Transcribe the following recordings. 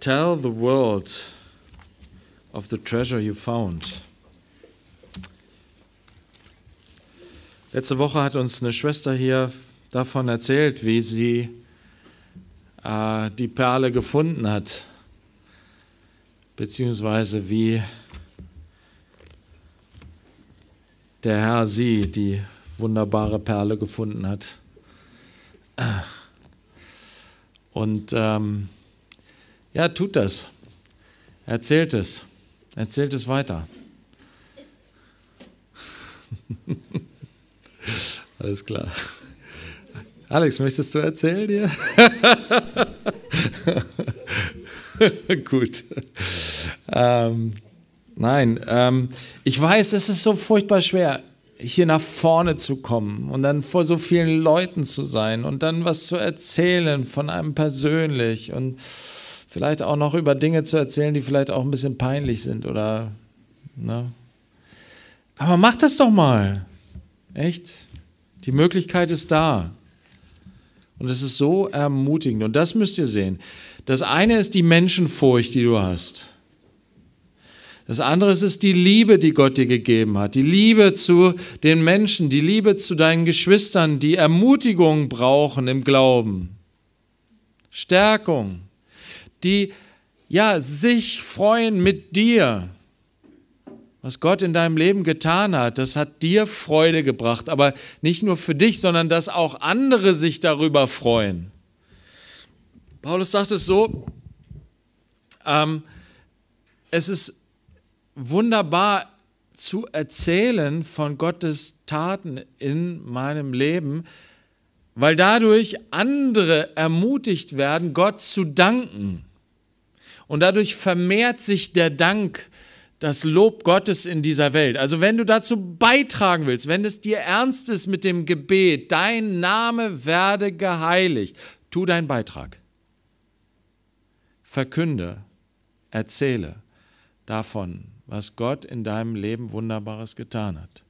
Tell the world of the treasure you found. Letzte Woche hat uns eine Schwester hier davon erzählt, wie sie äh, die Perle gefunden hat, beziehungsweise wie der Herr sie, die wunderbare Perle gefunden hat. Und ähm, ja, tut das. Erzählt es. Erzählt es weiter. Alles klar. Alex, möchtest du erzählen dir? Gut. Ähm, nein, ähm, ich weiß, es ist so furchtbar schwer, hier nach vorne zu kommen und dann vor so vielen Leuten zu sein und dann was zu erzählen von einem persönlich und vielleicht auch noch über Dinge zu erzählen, die vielleicht auch ein bisschen peinlich sind oder. Ne? Aber mach das doch mal. Echt? Die Möglichkeit ist da. Und es ist so ermutigend. Und das müsst ihr sehen. Das eine ist die Menschenfurcht, die du hast. Das andere ist die Liebe, die Gott dir gegeben hat. Die Liebe zu den Menschen, die Liebe zu deinen Geschwistern, die Ermutigung brauchen im Glauben. Stärkung die ja sich freuen mit dir. Was Gott in deinem Leben getan hat, das hat dir Freude gebracht, aber nicht nur für dich, sondern dass auch andere sich darüber freuen. Paulus sagt es so, ähm, es ist wunderbar zu erzählen von Gottes Taten in meinem Leben, weil dadurch andere ermutigt werden, Gott zu danken. Und dadurch vermehrt sich der Dank, das Lob Gottes in dieser Welt. Also wenn du dazu beitragen willst, wenn es dir ernst ist mit dem Gebet, dein Name werde geheiligt, tu deinen Beitrag. Verkünde, erzähle davon, was Gott in deinem Leben Wunderbares getan hat.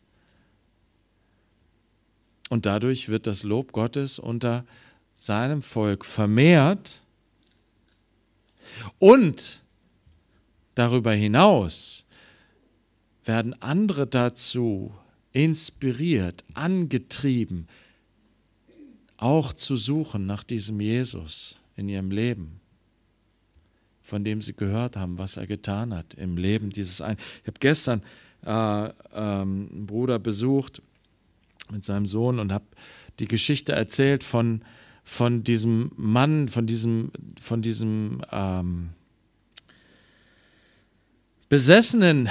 Und dadurch wird das Lob Gottes unter seinem Volk vermehrt und darüber hinaus werden andere dazu inspiriert, angetrieben, auch zu suchen nach diesem Jesus in ihrem Leben, von dem sie gehört haben, was er getan hat im Leben dieses einen. Ich habe gestern äh, äh, einen Bruder besucht mit seinem Sohn und habe die Geschichte erzählt von von diesem Mann, von diesem, von diesem ähm, Besessenen,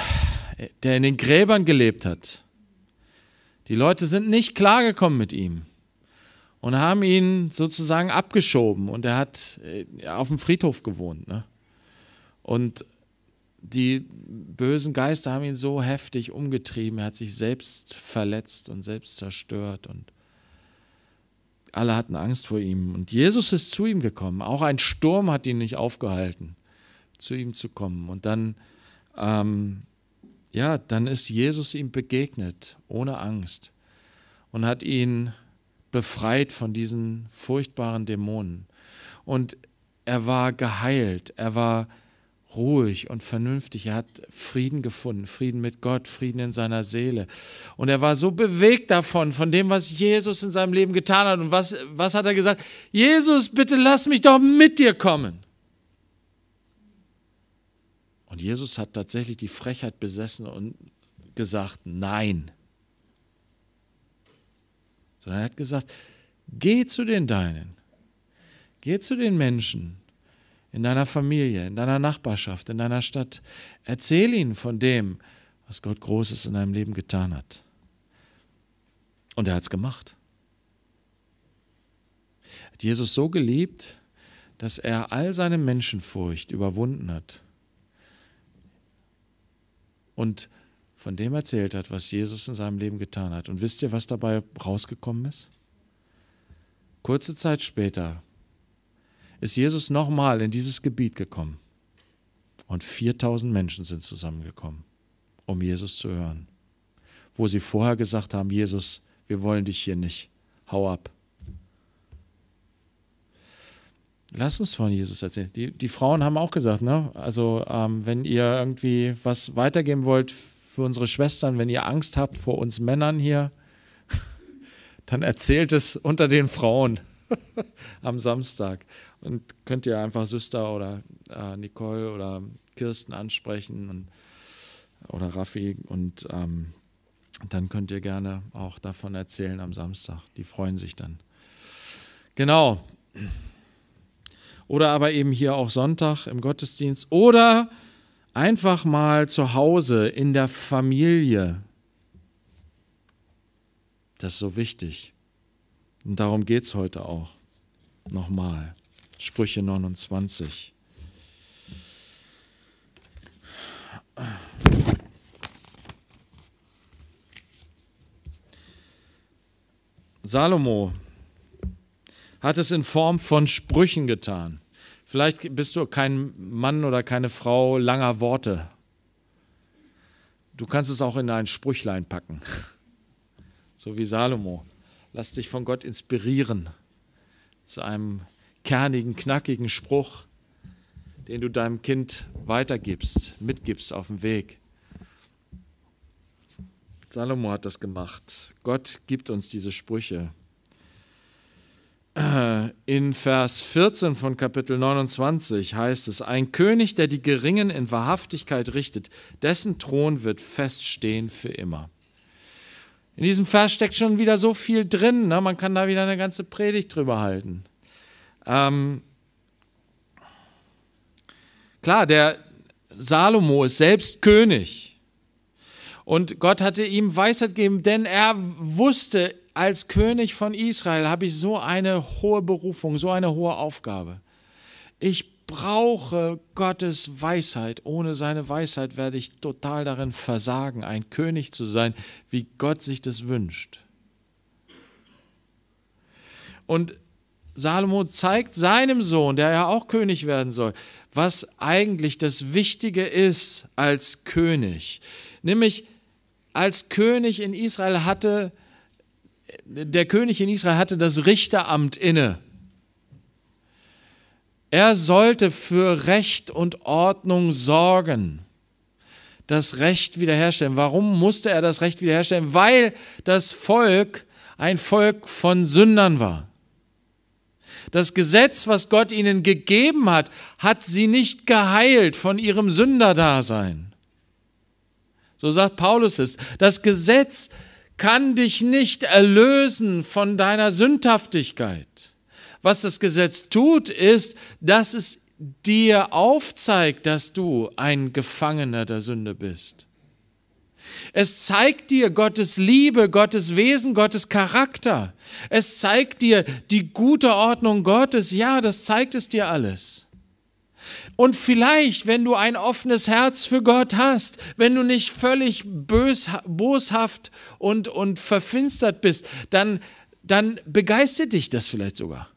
der in den Gräbern gelebt hat. Die Leute sind nicht klargekommen mit ihm und haben ihn sozusagen abgeschoben und er hat äh, auf dem Friedhof gewohnt. Ne? Und die bösen Geister haben ihn so heftig umgetrieben, er hat sich selbst verletzt und selbst zerstört und alle hatten Angst vor ihm. Und Jesus ist zu ihm gekommen. Auch ein Sturm hat ihn nicht aufgehalten, zu ihm zu kommen. Und dann, ähm, ja, dann ist Jesus ihm begegnet, ohne Angst. Und hat ihn befreit von diesen furchtbaren Dämonen. Und er war geheilt, er war geheilt ruhig und vernünftig. Er hat Frieden gefunden, Frieden mit Gott, Frieden in seiner Seele. Und er war so bewegt davon, von dem, was Jesus in seinem Leben getan hat. Und was, was hat er gesagt? Jesus, bitte lass mich doch mit dir kommen. Und Jesus hat tatsächlich die Frechheit besessen und gesagt, nein. Sondern er hat gesagt, geh zu den Deinen, geh zu den Menschen, in deiner Familie, in deiner Nachbarschaft, in deiner Stadt. Erzähl ihnen von dem, was Gott Großes in deinem Leben getan hat. Und er hat es gemacht. Er hat Jesus so geliebt, dass er all seine Menschenfurcht überwunden hat und von dem erzählt hat, was Jesus in seinem Leben getan hat. Und wisst ihr, was dabei rausgekommen ist? Kurze Zeit später ist Jesus nochmal in dieses Gebiet gekommen. Und 4000 Menschen sind zusammengekommen, um Jesus zu hören. Wo sie vorher gesagt haben, Jesus, wir wollen dich hier nicht, hau ab. Lass uns von Jesus erzählen. Die, die Frauen haben auch gesagt, ne? also ähm, wenn ihr irgendwie was weitergeben wollt für unsere Schwestern, wenn ihr Angst habt vor uns Männern hier, dann erzählt es unter den Frauen am Samstag und könnt ihr einfach Süster oder äh, Nicole oder Kirsten ansprechen und, oder Raffi und ähm, dann könnt ihr gerne auch davon erzählen am Samstag. Die freuen sich dann. Genau. Oder aber eben hier auch Sonntag im Gottesdienst oder einfach mal zu Hause in der Familie. Das ist so wichtig. Und darum geht es heute auch. Nochmal. Sprüche 29. Salomo hat es in Form von Sprüchen getan. Vielleicht bist du kein Mann oder keine Frau langer Worte. Du kannst es auch in ein Sprüchlein packen, so wie Salomo. Lass dich von Gott inspirieren zu einem kernigen, knackigen Spruch, den du deinem Kind weitergibst, mitgibst auf dem Weg. Salomo hat das gemacht. Gott gibt uns diese Sprüche. Äh, in Vers 14 von Kapitel 29 heißt es, ein König, der die Geringen in Wahrhaftigkeit richtet, dessen Thron wird feststehen für immer. In diesem Vers steckt schon wieder so viel drin, ne? man kann da wieder eine ganze Predigt drüber halten. Ähm, klar, der Salomo ist selbst König. Und Gott hatte ihm Weisheit gegeben, denn er wusste, als König von Israel habe ich so eine hohe Berufung, so eine hohe Aufgabe. Ich brauche Gottes Weisheit. Ohne seine Weisheit werde ich total darin versagen, ein König zu sein, wie Gott sich das wünscht. Und Salomo zeigt seinem Sohn, der ja auch König werden soll, was eigentlich das Wichtige ist als König. Nämlich als König in Israel hatte, der König in Israel hatte das Richteramt inne. Er sollte für Recht und Ordnung sorgen, das Recht wiederherstellen. Warum musste er das Recht wiederherstellen? Weil das Volk ein Volk von Sündern war. Das Gesetz, was Gott ihnen gegeben hat, hat sie nicht geheilt von ihrem Sünderdasein. So sagt Paulus es. Das Gesetz kann dich nicht erlösen von deiner Sündhaftigkeit. Was das Gesetz tut, ist, dass es dir aufzeigt, dass du ein Gefangener der Sünde bist. Es zeigt dir Gottes Liebe, Gottes Wesen, Gottes Charakter. Es zeigt dir die gute Ordnung Gottes. Ja, das zeigt es dir alles. Und vielleicht, wenn du ein offenes Herz für Gott hast, wenn du nicht völlig bös, boshaft und, und verfinstert bist, dann, dann begeistert dich das vielleicht sogar.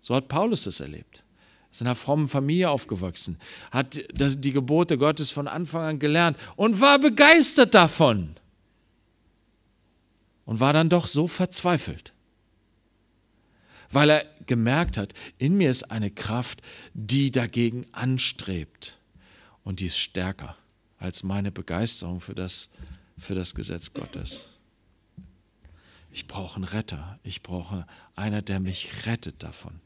So hat Paulus das erlebt ist in einer frommen Familie aufgewachsen, hat die Gebote Gottes von Anfang an gelernt und war begeistert davon und war dann doch so verzweifelt, weil er gemerkt hat, in mir ist eine Kraft, die dagegen anstrebt und die ist stärker als meine Begeisterung für das, für das Gesetz Gottes. Ich brauche einen Retter, ich brauche einer, der mich rettet davon.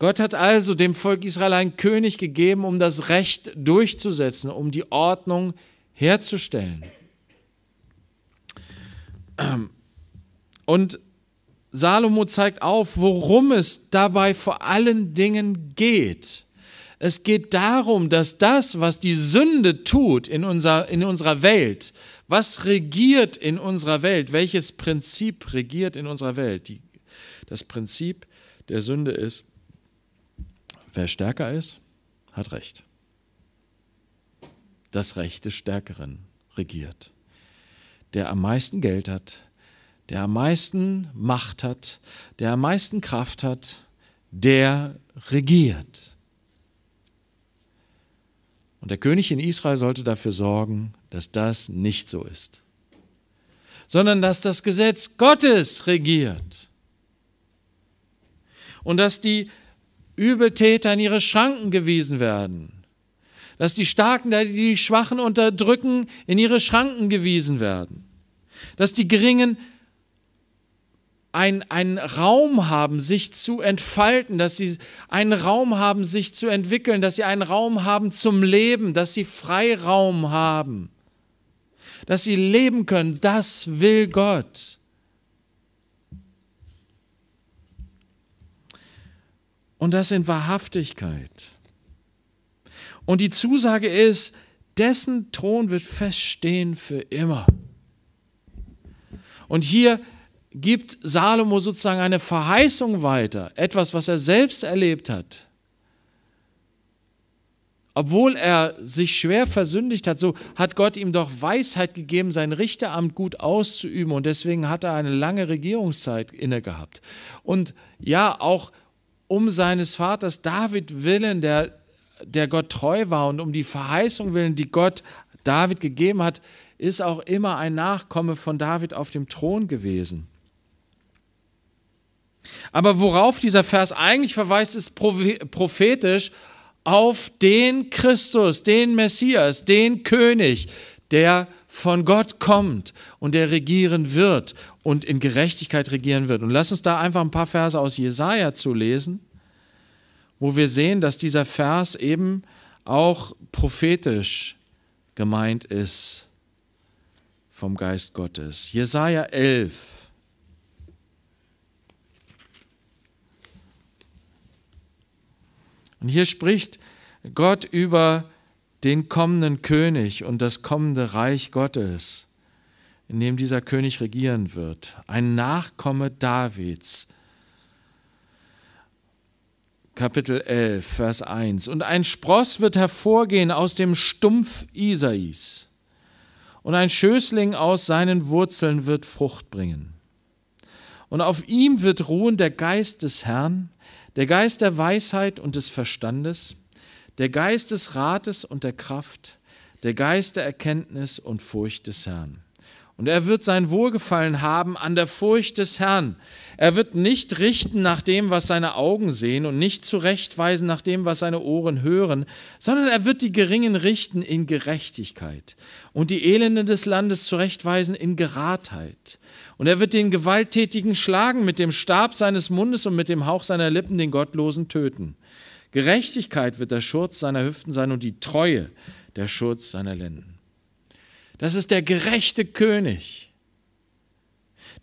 Gott hat also dem Volk Israel einen König gegeben, um das Recht durchzusetzen, um die Ordnung herzustellen. Und Salomo zeigt auf, worum es dabei vor allen Dingen geht. Es geht darum, dass das, was die Sünde tut in, unser, in unserer Welt, was regiert in unserer Welt, welches Prinzip regiert in unserer Welt, die, das Prinzip der Sünde ist, Wer stärker ist, hat Recht. Das Recht des Stärkeren regiert. Der am meisten Geld hat, der am meisten Macht hat, der am meisten Kraft hat, der regiert. Und der König in Israel sollte dafür sorgen, dass das nicht so ist, sondern dass das Gesetz Gottes regiert und dass die Übeltäter in ihre Schranken gewiesen werden. Dass die Starken, die die Schwachen unterdrücken, in ihre Schranken gewiesen werden. Dass die Geringen einen Raum haben, sich zu entfalten, dass sie einen Raum haben, sich zu entwickeln, dass sie einen Raum haben zum Leben, dass sie Freiraum haben, dass sie leben können. Das will Gott. und das in Wahrhaftigkeit. Und die Zusage ist, dessen Thron wird feststehen für immer. Und hier gibt Salomo sozusagen eine Verheißung weiter, etwas, was er selbst erlebt hat. Obwohl er sich schwer versündigt hat, so hat Gott ihm doch Weisheit gegeben, sein Richteramt gut auszuüben und deswegen hat er eine lange Regierungszeit inne gehabt. Und ja, auch um seines Vaters David willen, der, der Gott treu war und um die Verheißung willen, die Gott David gegeben hat, ist auch immer ein Nachkomme von David auf dem Thron gewesen. Aber worauf dieser Vers eigentlich verweist, ist prophetisch auf den Christus, den Messias, den König, der von Gott kommt und der regieren wird und in Gerechtigkeit regieren wird. Und lass uns da einfach ein paar Verse aus Jesaja zu lesen, wo wir sehen, dass dieser Vers eben auch prophetisch gemeint ist vom Geist Gottes. Jesaja 11. Und hier spricht Gott über den kommenden König und das kommende Reich Gottes, in dem dieser König regieren wird, ein Nachkomme Davids. Kapitel 11, Vers 1. Und ein Spross wird hervorgehen aus dem Stumpf Isais, und ein Schößling aus seinen Wurzeln wird Frucht bringen. Und auf ihm wird ruhen der Geist des Herrn, der Geist der Weisheit und des Verstandes, der Geist des Rates und der Kraft, der Geist der Erkenntnis und Furcht des Herrn. Und er wird sein Wohlgefallen haben an der Furcht des Herrn. Er wird nicht richten nach dem, was seine Augen sehen und nicht zurechtweisen nach dem, was seine Ohren hören, sondern er wird die Geringen richten in Gerechtigkeit und die Elenden des Landes zurechtweisen in Geradheit. Und er wird den Gewalttätigen schlagen mit dem Stab seines Mundes und mit dem Hauch seiner Lippen den Gottlosen töten. Gerechtigkeit wird der Schurz seiner Hüften sein und die Treue der Schurz seiner Lenden. Das ist der gerechte König,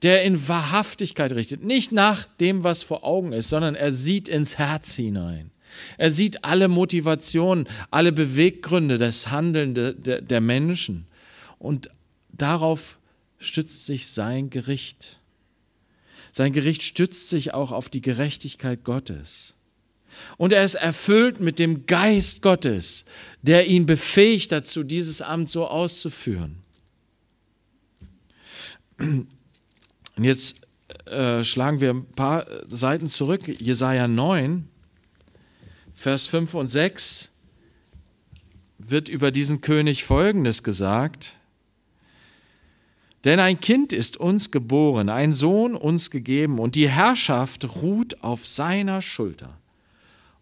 der in Wahrhaftigkeit richtet, nicht nach dem, was vor Augen ist, sondern er sieht ins Herz hinein. Er sieht alle Motivationen, alle Beweggründe des Handelns der, der Menschen und darauf stützt sich sein Gericht. Sein Gericht stützt sich auch auf die Gerechtigkeit Gottes. Und er ist erfüllt mit dem Geist Gottes, der ihn befähigt dazu, dieses Amt so auszuführen. Und jetzt äh, schlagen wir ein paar Seiten zurück. Jesaja 9, Vers 5 und 6 wird über diesen König Folgendes gesagt. Denn ein Kind ist uns geboren, ein Sohn uns gegeben und die Herrschaft ruht auf seiner Schulter.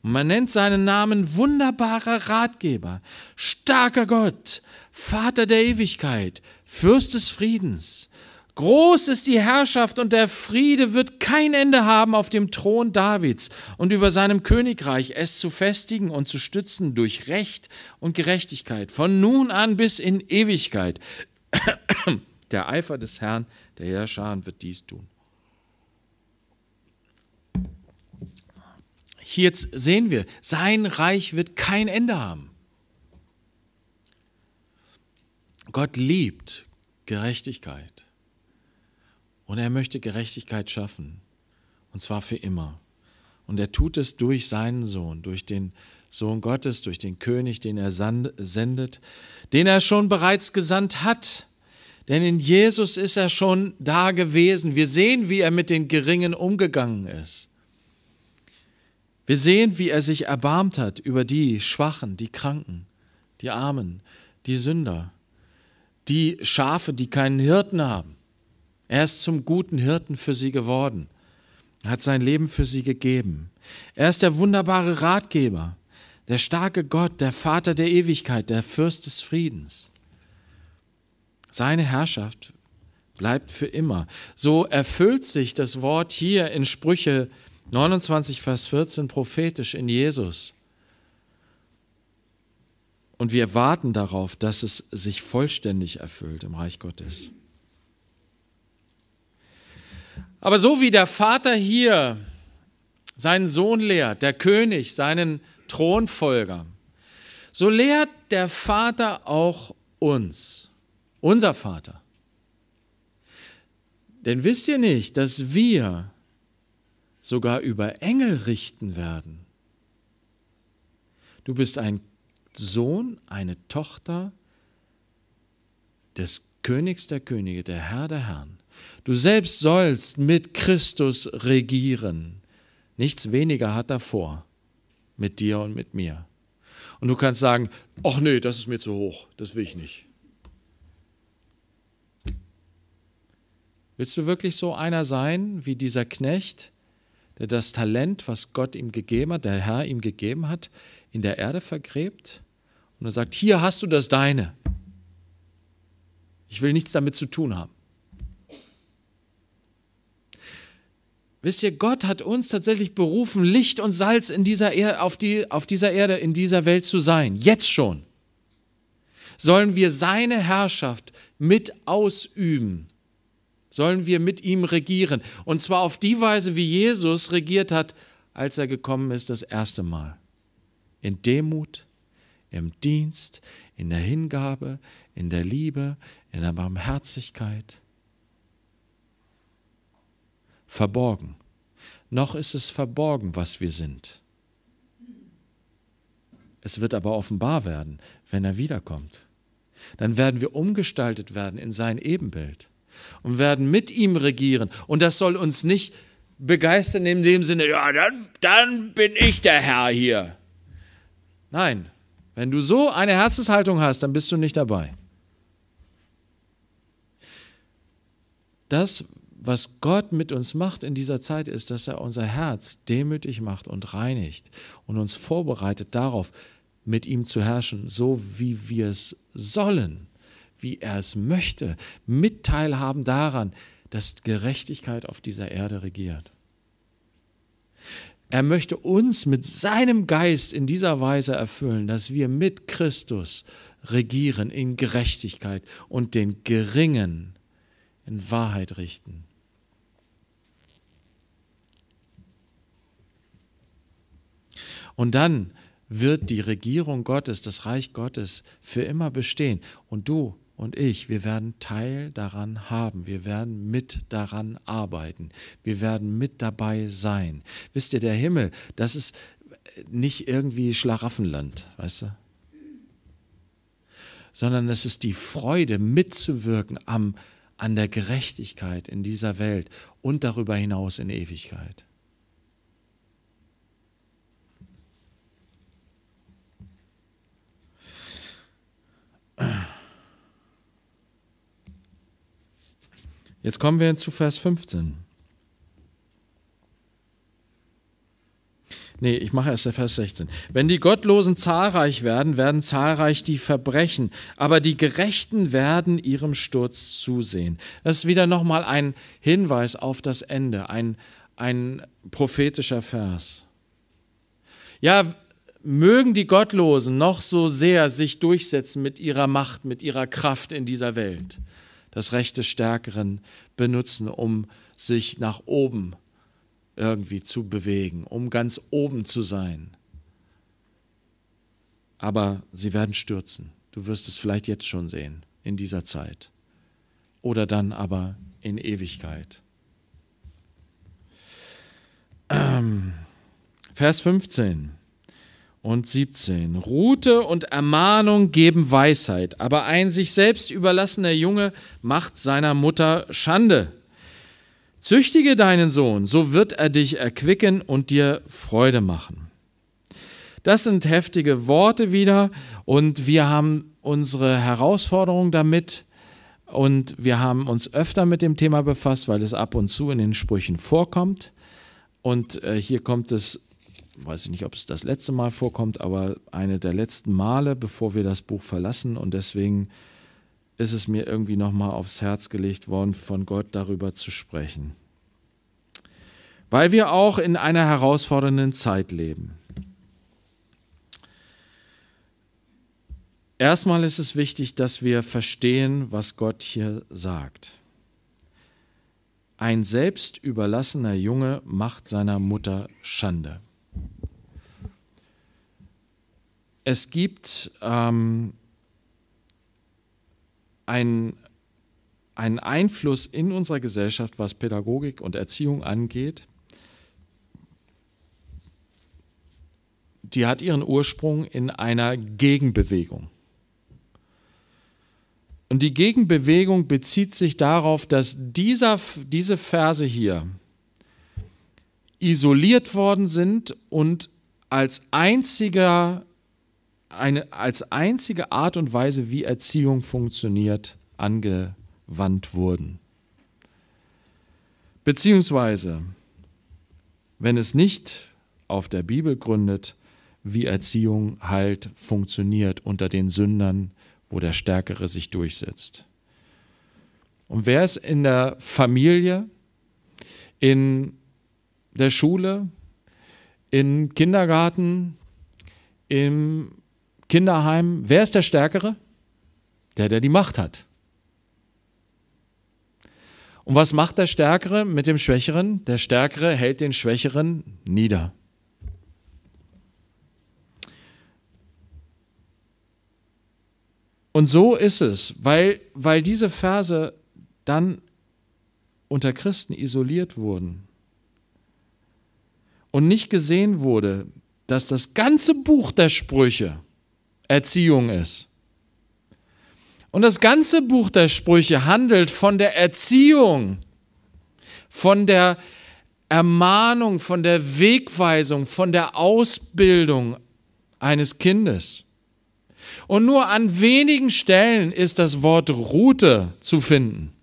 Und man nennt seinen Namen wunderbarer Ratgeber, starker Gott, Vater der Ewigkeit, Fürst des Friedens. Groß ist die Herrschaft und der Friede wird kein Ende haben auf dem Thron Davids und über seinem Königreich, es zu festigen und zu stützen durch Recht und Gerechtigkeit, von nun an bis in Ewigkeit. Der Eifer des Herrn, der Herrscher, wird dies tun. Hier jetzt sehen wir, sein Reich wird kein Ende haben. Gott liebt Gerechtigkeit. Und er möchte Gerechtigkeit schaffen. Und zwar für immer. Und er tut es durch seinen Sohn, durch den Sohn Gottes, durch den König, den er sendet, den er schon bereits gesandt hat. Denn in Jesus ist er schon da gewesen. Wir sehen, wie er mit den Geringen umgegangen ist. Wir sehen, wie er sich erbarmt hat über die Schwachen, die Kranken, die Armen, die Sünder, die Schafe, die keinen Hirten haben. Er ist zum guten Hirten für sie geworden. Er hat sein Leben für sie gegeben. Er ist der wunderbare Ratgeber, der starke Gott, der Vater der Ewigkeit, der Fürst des Friedens. Seine Herrschaft bleibt für immer. So erfüllt sich das Wort hier in Sprüche 29, Vers 14 prophetisch in Jesus. Und wir warten darauf, dass es sich vollständig erfüllt im Reich Gottes. Aber so wie der Vater hier seinen Sohn lehrt, der König, seinen Thronfolger, so lehrt der Vater auch uns, unser Vater. Denn wisst ihr nicht, dass wir sogar über Engel richten werden. Du bist ein Sohn, eine Tochter des Königs der Könige, der Herr der Herren. Du selbst sollst mit Christus regieren. Nichts weniger hat er vor, mit dir und mit mir. Und du kannst sagen, ach nee, das ist mir zu hoch, das will ich nicht. Willst du wirklich so einer sein wie dieser Knecht, der das Talent, was Gott ihm gegeben hat, der Herr ihm gegeben hat, in der Erde vergräbt und er sagt, hier hast du das deine. Ich will nichts damit zu tun haben. Wisst ihr, Gott hat uns tatsächlich berufen, Licht und Salz in dieser er auf, die, auf dieser Erde, in dieser Welt zu sein. Jetzt schon. Sollen wir seine Herrschaft mit ausüben sollen wir mit ihm regieren. Und zwar auf die Weise, wie Jesus regiert hat, als er gekommen ist das erste Mal. In Demut, im Dienst, in der Hingabe, in der Liebe, in der Barmherzigkeit. Verborgen. Noch ist es verborgen, was wir sind. Es wird aber offenbar werden, wenn er wiederkommt. Dann werden wir umgestaltet werden in sein Ebenbild und werden mit ihm regieren. Und das soll uns nicht begeistern in dem Sinne, ja, dann, dann bin ich der Herr hier. Nein, wenn du so eine Herzenshaltung hast, dann bist du nicht dabei. Das, was Gott mit uns macht in dieser Zeit, ist, dass er unser Herz demütig macht und reinigt und uns vorbereitet darauf, mit ihm zu herrschen, so wie wir es sollen wie er es möchte, mitteilhaben daran, dass Gerechtigkeit auf dieser Erde regiert. Er möchte uns mit seinem Geist in dieser Weise erfüllen, dass wir mit Christus regieren in Gerechtigkeit und den Geringen in Wahrheit richten. Und dann wird die Regierung Gottes, das Reich Gottes für immer bestehen. Und du und ich, wir werden Teil daran haben, wir werden mit daran arbeiten, wir werden mit dabei sein. Wisst ihr, der Himmel, das ist nicht irgendwie Schlaraffenland, weißt du? Sondern es ist die Freude, mitzuwirken am, an der Gerechtigkeit in dieser Welt und darüber hinaus in Ewigkeit. Jetzt kommen wir zu Vers 15. Nee, ich mache erst Vers 16. Wenn die Gottlosen zahlreich werden, werden zahlreich die Verbrechen, aber die Gerechten werden ihrem Sturz zusehen. Das ist wieder nochmal ein Hinweis auf das Ende, ein, ein prophetischer Vers. Ja, mögen die Gottlosen noch so sehr sich durchsetzen mit ihrer Macht, mit ihrer Kraft in dieser Welt das Recht des Stärkeren benutzen, um sich nach oben irgendwie zu bewegen, um ganz oben zu sein. Aber sie werden stürzen. Du wirst es vielleicht jetzt schon sehen, in dieser Zeit. Oder dann aber in Ewigkeit. Ähm, Vers 15 und 17. Rute und Ermahnung geben Weisheit, aber ein sich selbst überlassener Junge macht seiner Mutter Schande. Züchtige deinen Sohn, so wird er dich erquicken und dir Freude machen. Das sind heftige Worte wieder und wir haben unsere Herausforderung damit und wir haben uns öfter mit dem Thema befasst, weil es ab und zu in den Sprüchen vorkommt. Und äh, hier kommt es weiß ich nicht, ob es das letzte Mal vorkommt, aber eine der letzten Male, bevor wir das Buch verlassen. Und deswegen ist es mir irgendwie nochmal aufs Herz gelegt worden, von Gott darüber zu sprechen. Weil wir auch in einer herausfordernden Zeit leben. Erstmal ist es wichtig, dass wir verstehen, was Gott hier sagt. Ein selbstüberlassener Junge macht seiner Mutter Schande. es gibt ähm, einen Einfluss in unserer Gesellschaft, was Pädagogik und Erziehung angeht. Die hat ihren Ursprung in einer Gegenbewegung. Und die Gegenbewegung bezieht sich darauf, dass dieser, diese Verse hier isoliert worden sind und als einziger eine, als einzige Art und Weise, wie Erziehung funktioniert, angewandt wurden. Beziehungsweise, wenn es nicht auf der Bibel gründet, wie Erziehung halt funktioniert unter den Sündern, wo der Stärkere sich durchsetzt. Und wer es in der Familie, in der Schule, im Kindergarten, im Kinderheim, wer ist der Stärkere? Der, der die Macht hat. Und was macht der Stärkere mit dem Schwächeren? Der Stärkere hält den Schwächeren nieder. Und so ist es, weil, weil diese Verse dann unter Christen isoliert wurden und nicht gesehen wurde, dass das ganze Buch der Sprüche Erziehung ist. Und das ganze Buch der Sprüche handelt von der Erziehung, von der Ermahnung, von der Wegweisung, von der Ausbildung eines Kindes. Und nur an wenigen Stellen ist das Wort Route zu finden.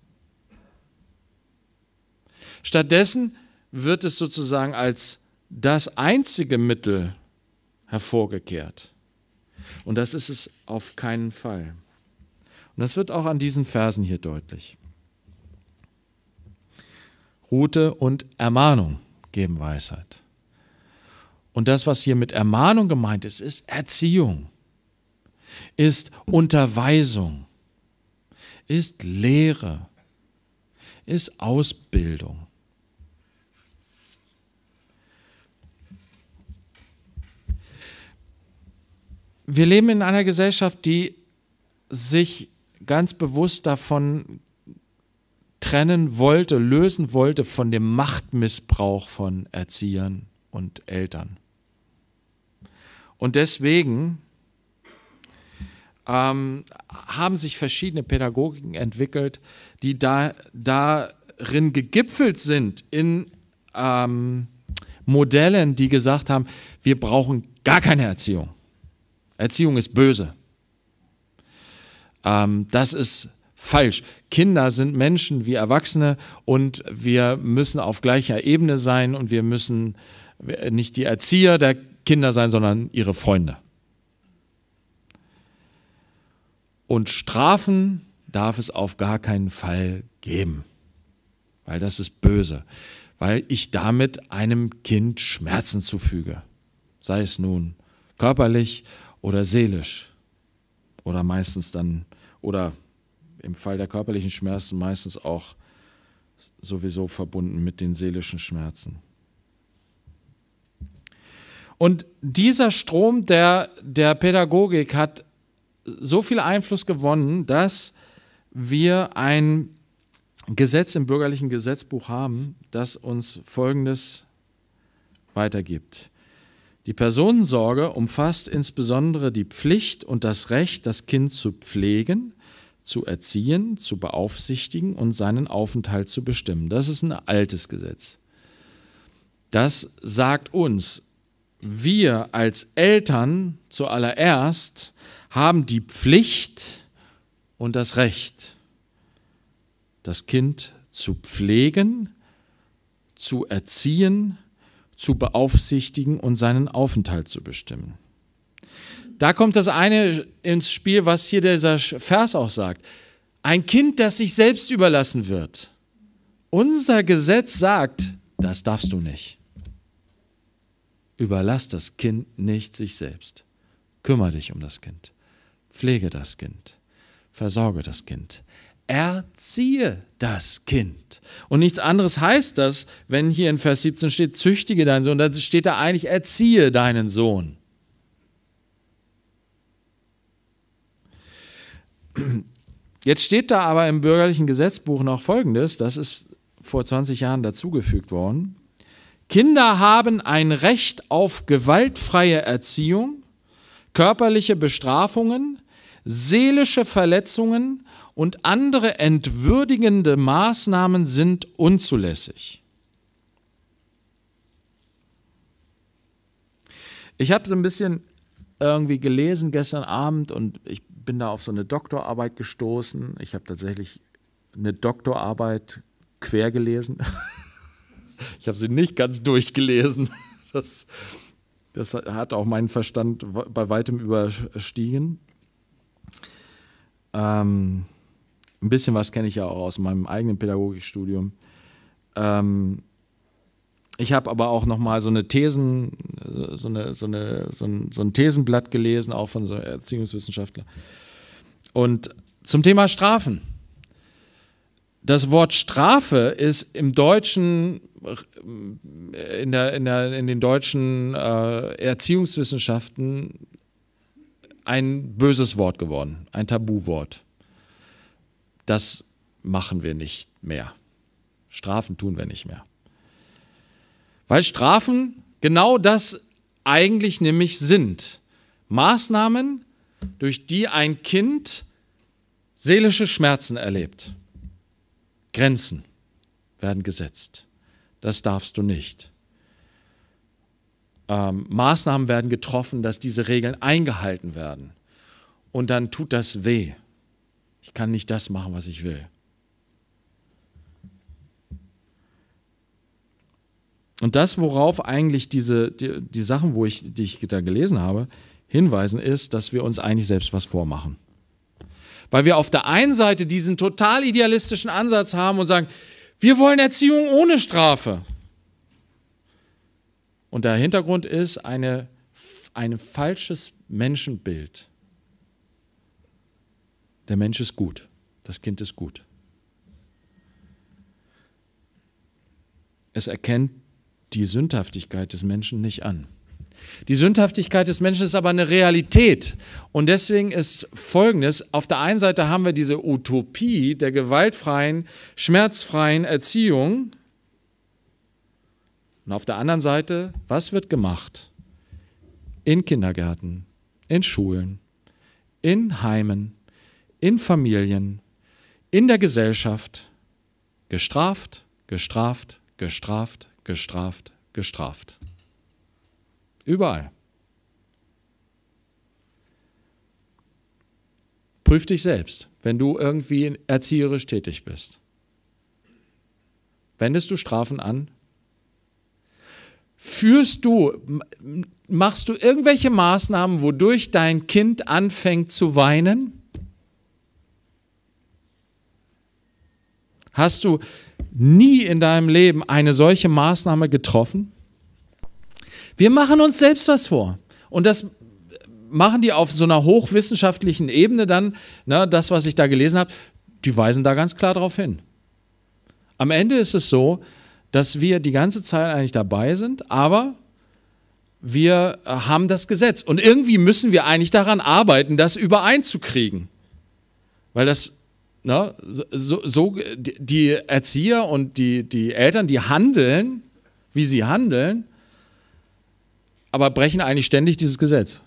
Stattdessen wird es sozusagen als das einzige Mittel hervorgekehrt. Und das ist es auf keinen Fall. Und das wird auch an diesen Versen hier deutlich. Route und Ermahnung geben Weisheit. Und das, was hier mit Ermahnung gemeint ist, ist Erziehung, ist Unterweisung, ist Lehre, ist Ausbildung. wir leben in einer Gesellschaft, die sich ganz bewusst davon trennen wollte, lösen wollte von dem Machtmissbrauch von Erziehern und Eltern. Und deswegen ähm, haben sich verschiedene Pädagogiken entwickelt, die da, darin gegipfelt sind in ähm, Modellen, die gesagt haben, wir brauchen gar keine Erziehung. Erziehung ist böse. Ähm, das ist falsch. Kinder sind Menschen wie Erwachsene und wir müssen auf gleicher Ebene sein und wir müssen nicht die Erzieher der Kinder sein, sondern ihre Freunde. Und Strafen darf es auf gar keinen Fall geben, weil das ist böse, weil ich damit einem Kind Schmerzen zufüge, sei es nun körperlich oder seelisch oder meistens dann oder im Fall der körperlichen Schmerzen meistens auch sowieso verbunden mit den seelischen Schmerzen. Und dieser Strom der, der Pädagogik hat so viel Einfluss gewonnen, dass wir ein Gesetz im bürgerlichen Gesetzbuch haben, das uns Folgendes weitergibt. Die Personensorge umfasst insbesondere die Pflicht und das Recht, das Kind zu pflegen, zu erziehen, zu beaufsichtigen und seinen Aufenthalt zu bestimmen. Das ist ein altes Gesetz. Das sagt uns, wir als Eltern zuallererst haben die Pflicht und das Recht, das Kind zu pflegen, zu erziehen, zu zu beaufsichtigen und seinen Aufenthalt zu bestimmen. Da kommt das eine ins Spiel, was hier dieser Vers auch sagt. Ein Kind, das sich selbst überlassen wird. Unser Gesetz sagt, das darfst du nicht. Überlass das Kind nicht sich selbst. Kümmere dich um das Kind. Pflege das Kind. Versorge das Kind erziehe das Kind. Und nichts anderes heißt das, wenn hier in Vers 17 steht, züchtige deinen Sohn, dann steht da eigentlich, erziehe deinen Sohn. Jetzt steht da aber im bürgerlichen Gesetzbuch noch Folgendes, das ist vor 20 Jahren dazugefügt worden. Kinder haben ein Recht auf gewaltfreie Erziehung, körperliche Bestrafungen, seelische Verletzungen, und andere entwürdigende Maßnahmen sind unzulässig. Ich habe so ein bisschen irgendwie gelesen gestern Abend und ich bin da auf so eine Doktorarbeit gestoßen. Ich habe tatsächlich eine Doktorarbeit quer gelesen. Ich habe sie nicht ganz durchgelesen. Das, das hat auch meinen Verstand bei weitem überstiegen. Ähm, ein bisschen was kenne ich ja auch aus meinem eigenen Pädagogikstudium. Ähm, ich habe aber auch nochmal so eine Thesen, so, eine, so, eine, so, ein, so ein Thesenblatt gelesen, auch von so einem Erziehungswissenschaftler. Und zum Thema Strafen. Das Wort Strafe ist im Deutschen, in, der, in, der, in den deutschen äh, Erziehungswissenschaften ein böses Wort geworden, ein Tabuwort das machen wir nicht mehr. Strafen tun wir nicht mehr. Weil Strafen genau das eigentlich nämlich sind. Maßnahmen, durch die ein Kind seelische Schmerzen erlebt. Grenzen werden gesetzt. Das darfst du nicht. Ähm, Maßnahmen werden getroffen, dass diese Regeln eingehalten werden. Und dann tut das weh. Ich kann nicht das machen, was ich will. Und das, worauf eigentlich diese, die, die Sachen, wo ich, die ich da gelesen habe, hinweisen, ist, dass wir uns eigentlich selbst was vormachen. Weil wir auf der einen Seite diesen total idealistischen Ansatz haben und sagen, wir wollen Erziehung ohne Strafe. Und der Hintergrund ist eine, ein falsches Menschenbild. Der Mensch ist gut, das Kind ist gut. Es erkennt die Sündhaftigkeit des Menschen nicht an. Die Sündhaftigkeit des Menschen ist aber eine Realität. Und deswegen ist Folgendes, auf der einen Seite haben wir diese Utopie der gewaltfreien, schmerzfreien Erziehung. Und auf der anderen Seite, was wird gemacht? In Kindergärten, in Schulen, in Heimen, in Familien, in der Gesellschaft gestraft, gestraft, gestraft, gestraft, gestraft. Überall. Prüf dich selbst, wenn du irgendwie erzieherisch tätig bist. Wendest du Strafen an? Führst du, machst du irgendwelche Maßnahmen, wodurch dein Kind anfängt zu weinen? Hast du nie in deinem Leben eine solche Maßnahme getroffen? Wir machen uns selbst was vor. Und das machen die auf so einer hochwissenschaftlichen Ebene dann, ne, das, was ich da gelesen habe, die weisen da ganz klar darauf hin. Am Ende ist es so, dass wir die ganze Zeit eigentlich dabei sind, aber wir haben das Gesetz. Und irgendwie müssen wir eigentlich daran arbeiten, das übereinzukriegen. Weil das ne, so, so, die Erzieher und die, die Eltern, die handeln, wie sie handeln, aber brechen eigentlich ständig dieses Gesetz.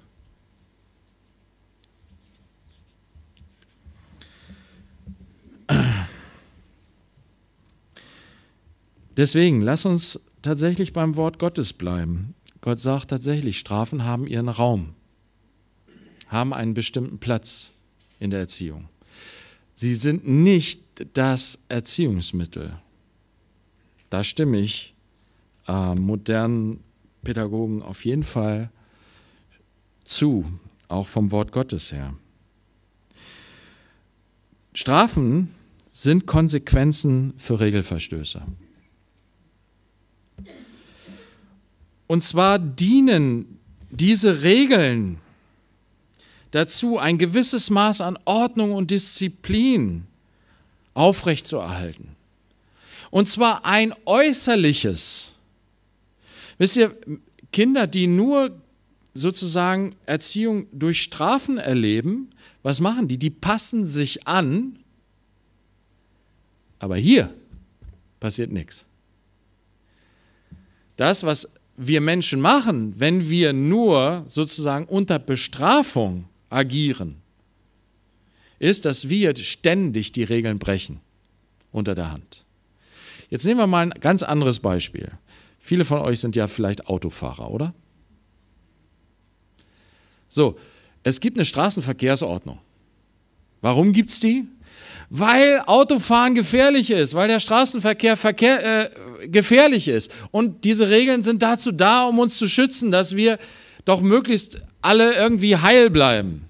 Deswegen, lass uns tatsächlich beim Wort Gottes bleiben. Gott sagt tatsächlich, Strafen haben ihren Raum, haben einen bestimmten Platz in der Erziehung. Sie sind nicht das Erziehungsmittel. Da stimme ich äh, modernen Pädagogen auf jeden Fall zu, auch vom Wort Gottes her. Strafen sind Konsequenzen für Regelverstöße. Und zwar dienen diese Regeln dazu, ein gewisses Maß an Ordnung und Disziplin aufrechtzuerhalten. Und zwar ein äußerliches. Wisst ihr, Kinder, die nur sozusagen Erziehung durch Strafen erleben, was machen die? Die passen sich an, aber hier passiert nichts. Das, was wir Menschen machen, wenn wir nur sozusagen unter Bestrafung agieren, ist, dass wir ständig die Regeln brechen unter der Hand. Jetzt nehmen wir mal ein ganz anderes Beispiel. Viele von euch sind ja vielleicht Autofahrer, oder? So, es gibt eine Straßenverkehrsordnung. Warum gibt es die? Weil Autofahren gefährlich ist, weil der Straßenverkehr Verkehr, äh, gefährlich ist. Und diese Regeln sind dazu da, um uns zu schützen, dass wir doch möglichst alle irgendwie heil bleiben.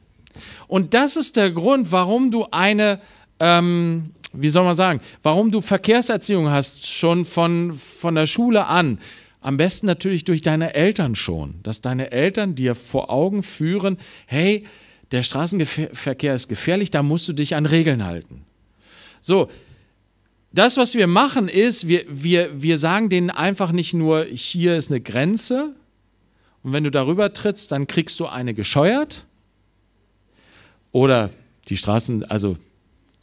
Und das ist der Grund, warum du eine, ähm, wie soll man sagen, warum du Verkehrserziehung hast, schon von, von der Schule an. Am besten natürlich durch deine Eltern schon, dass deine Eltern dir vor Augen führen, hey, der Straßenverkehr ist gefährlich, da musst du dich an Regeln halten. So, das, was wir machen, ist, wir, wir, wir sagen denen einfach nicht nur, hier ist eine Grenze, und wenn du darüber trittst, dann kriegst du eine gescheuert. Oder die Straßen, also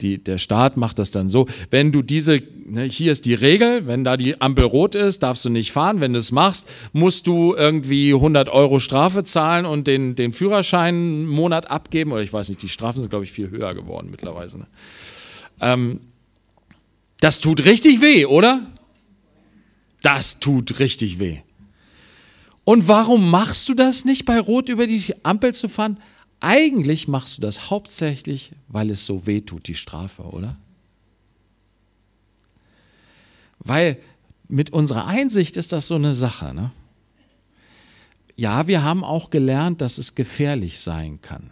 die, der Staat macht das dann so. Wenn du diese, ne, hier ist die Regel, wenn da die Ampel rot ist, darfst du nicht fahren. Wenn du es machst, musst du irgendwie 100 Euro Strafe zahlen und den, den Führerschein einen Monat abgeben. Oder ich weiß nicht, die Strafen sind, glaube ich, viel höher geworden mittlerweile. Ne? Ähm, das tut richtig weh, oder? Das tut richtig weh. Und warum machst du das nicht bei Rot über die Ampel zu fahren? Eigentlich machst du das hauptsächlich, weil es so weh tut, die Strafe, oder? Weil mit unserer Einsicht ist das so eine Sache. Ne? Ja, wir haben auch gelernt, dass es gefährlich sein kann.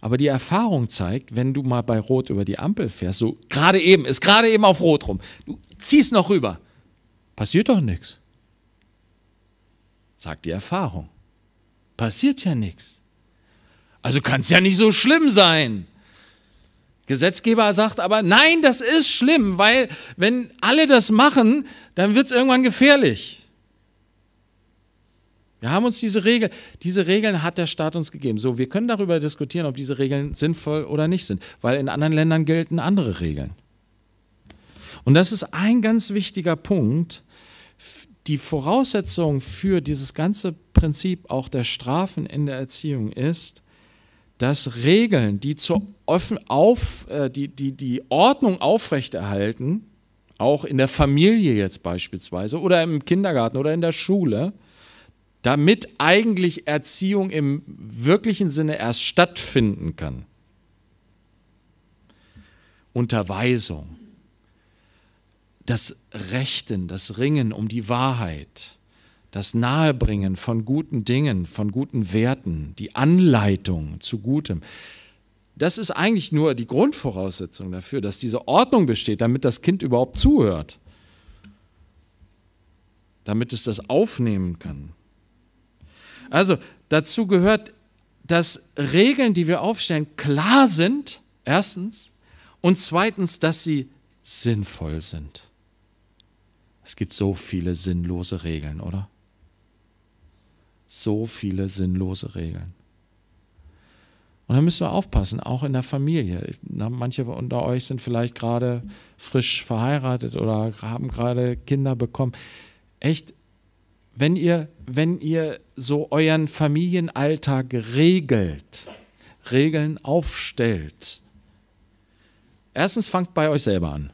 Aber die Erfahrung zeigt, wenn du mal bei Rot über die Ampel fährst, so gerade eben, ist gerade eben auf Rot rum, du ziehst noch rüber, passiert doch nichts sagt die Erfahrung. Passiert ja nichts. Also kann es ja nicht so schlimm sein. Gesetzgeber sagt aber, nein, das ist schlimm, weil wenn alle das machen, dann wird es irgendwann gefährlich. Wir haben uns diese Regeln, diese Regeln hat der Staat uns gegeben. So, wir können darüber diskutieren, ob diese Regeln sinnvoll oder nicht sind, weil in anderen Ländern gelten andere Regeln. Und das ist ein ganz wichtiger Punkt, die Voraussetzung für dieses ganze Prinzip auch der Strafen in der Erziehung ist, dass Regeln, die zur offen auf, äh, die, die, die Ordnung aufrechterhalten, auch in der Familie jetzt beispielsweise oder im Kindergarten oder in der Schule, damit eigentlich Erziehung im wirklichen Sinne erst stattfinden kann. Unterweisung, das Rechten, das Ringen um die Wahrheit, das Nahebringen von guten Dingen, von guten Werten, die Anleitung zu Gutem. Das ist eigentlich nur die Grundvoraussetzung dafür, dass diese Ordnung besteht, damit das Kind überhaupt zuhört, damit es das aufnehmen kann. Also dazu gehört, dass Regeln, die wir aufstellen, klar sind, erstens, und zweitens, dass sie sinnvoll sind. Es gibt so viele sinnlose Regeln, oder? So viele sinnlose Regeln. Und da müssen wir aufpassen, auch in der Familie. Manche unter euch sind vielleicht gerade frisch verheiratet oder haben gerade Kinder bekommen. Echt, wenn ihr, wenn ihr so euren Familienalltag regelt, Regeln aufstellt, erstens fangt bei euch selber an.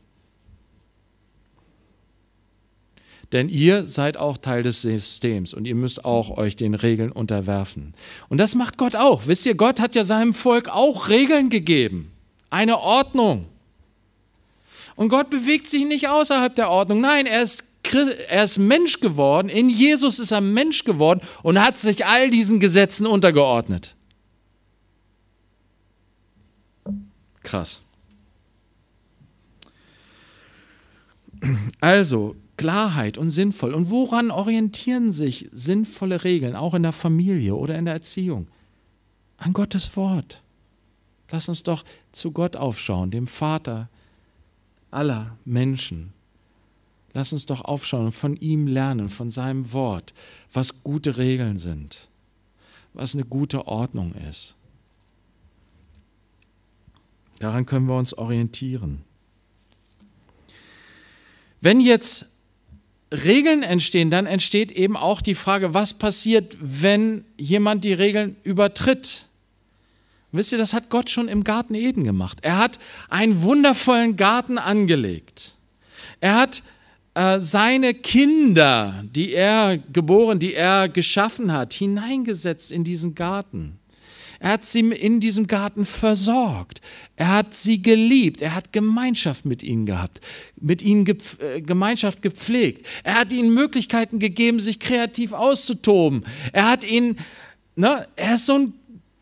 Denn ihr seid auch Teil des Systems und ihr müsst auch euch den Regeln unterwerfen. Und das macht Gott auch. Wisst ihr, Gott hat ja seinem Volk auch Regeln gegeben. Eine Ordnung. Und Gott bewegt sich nicht außerhalb der Ordnung. Nein, er ist, er ist Mensch geworden. In Jesus ist er Mensch geworden und hat sich all diesen Gesetzen untergeordnet. Krass. Also, Klarheit und sinnvoll. Und woran orientieren sich sinnvolle Regeln, auch in der Familie oder in der Erziehung? An Gottes Wort. Lass uns doch zu Gott aufschauen, dem Vater aller Menschen. Lass uns doch aufschauen und von ihm lernen, von seinem Wort, was gute Regeln sind, was eine gute Ordnung ist. Daran können wir uns orientieren. Wenn jetzt Regeln entstehen, dann entsteht eben auch die Frage, was passiert, wenn jemand die Regeln übertritt. wisst ihr, das hat Gott schon im Garten Eden gemacht. Er hat einen wundervollen Garten angelegt. Er hat äh, seine Kinder, die er geboren, die er geschaffen hat, hineingesetzt in diesen Garten. Er hat sie in diesem Garten versorgt. Er hat sie geliebt. Er hat Gemeinschaft mit ihnen gehabt, mit ihnen gepf äh, Gemeinschaft gepflegt. Er hat ihnen Möglichkeiten gegeben, sich kreativ auszutoben. Er hat ihnen, ne, er ist so ein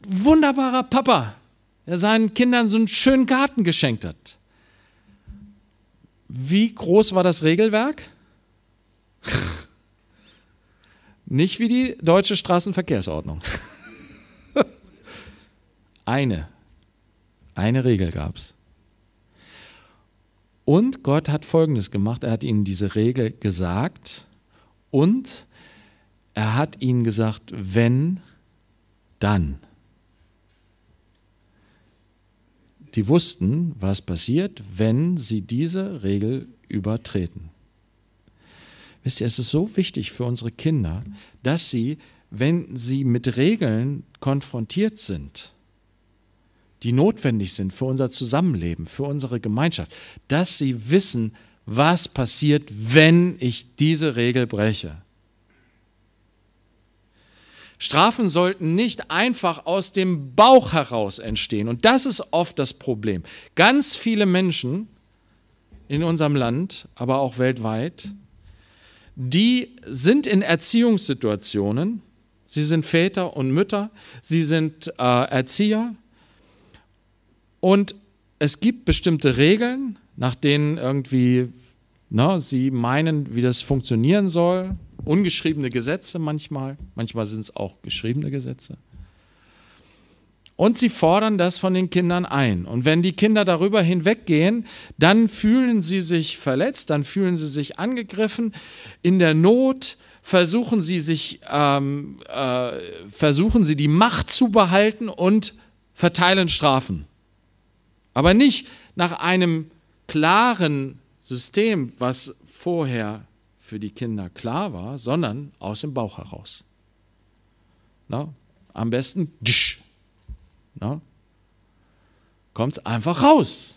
wunderbarer Papa, der seinen Kindern so einen schönen Garten geschenkt hat. Wie groß war das Regelwerk? Nicht wie die deutsche Straßenverkehrsordnung. Eine. Eine Regel gab es. Und Gott hat Folgendes gemacht. Er hat ihnen diese Regel gesagt und er hat ihnen gesagt, wenn, dann. Die wussten, was passiert, wenn sie diese Regel übertreten. Wisst ihr, es ist so wichtig für unsere Kinder, dass sie, wenn sie mit Regeln konfrontiert sind, die notwendig sind für unser Zusammenleben, für unsere Gemeinschaft, dass sie wissen, was passiert, wenn ich diese Regel breche. Strafen sollten nicht einfach aus dem Bauch heraus entstehen. Und das ist oft das Problem. Ganz viele Menschen in unserem Land, aber auch weltweit, die sind in Erziehungssituationen, sie sind Väter und Mütter, sie sind äh, Erzieher, und es gibt bestimmte Regeln, nach denen irgendwie ne, sie meinen, wie das funktionieren soll. Ungeschriebene Gesetze manchmal, manchmal sind es auch geschriebene Gesetze. Und sie fordern das von den Kindern ein. Und wenn die Kinder darüber hinweggehen, dann fühlen sie sich verletzt, dann fühlen sie sich angegriffen. In der Not versuchen sie sich, ähm, äh, versuchen sie die Macht zu behalten und verteilen Strafen. Aber nicht nach einem klaren System, was vorher für die Kinder klar war, sondern aus dem Bauch heraus. Na, am besten kommt es einfach raus.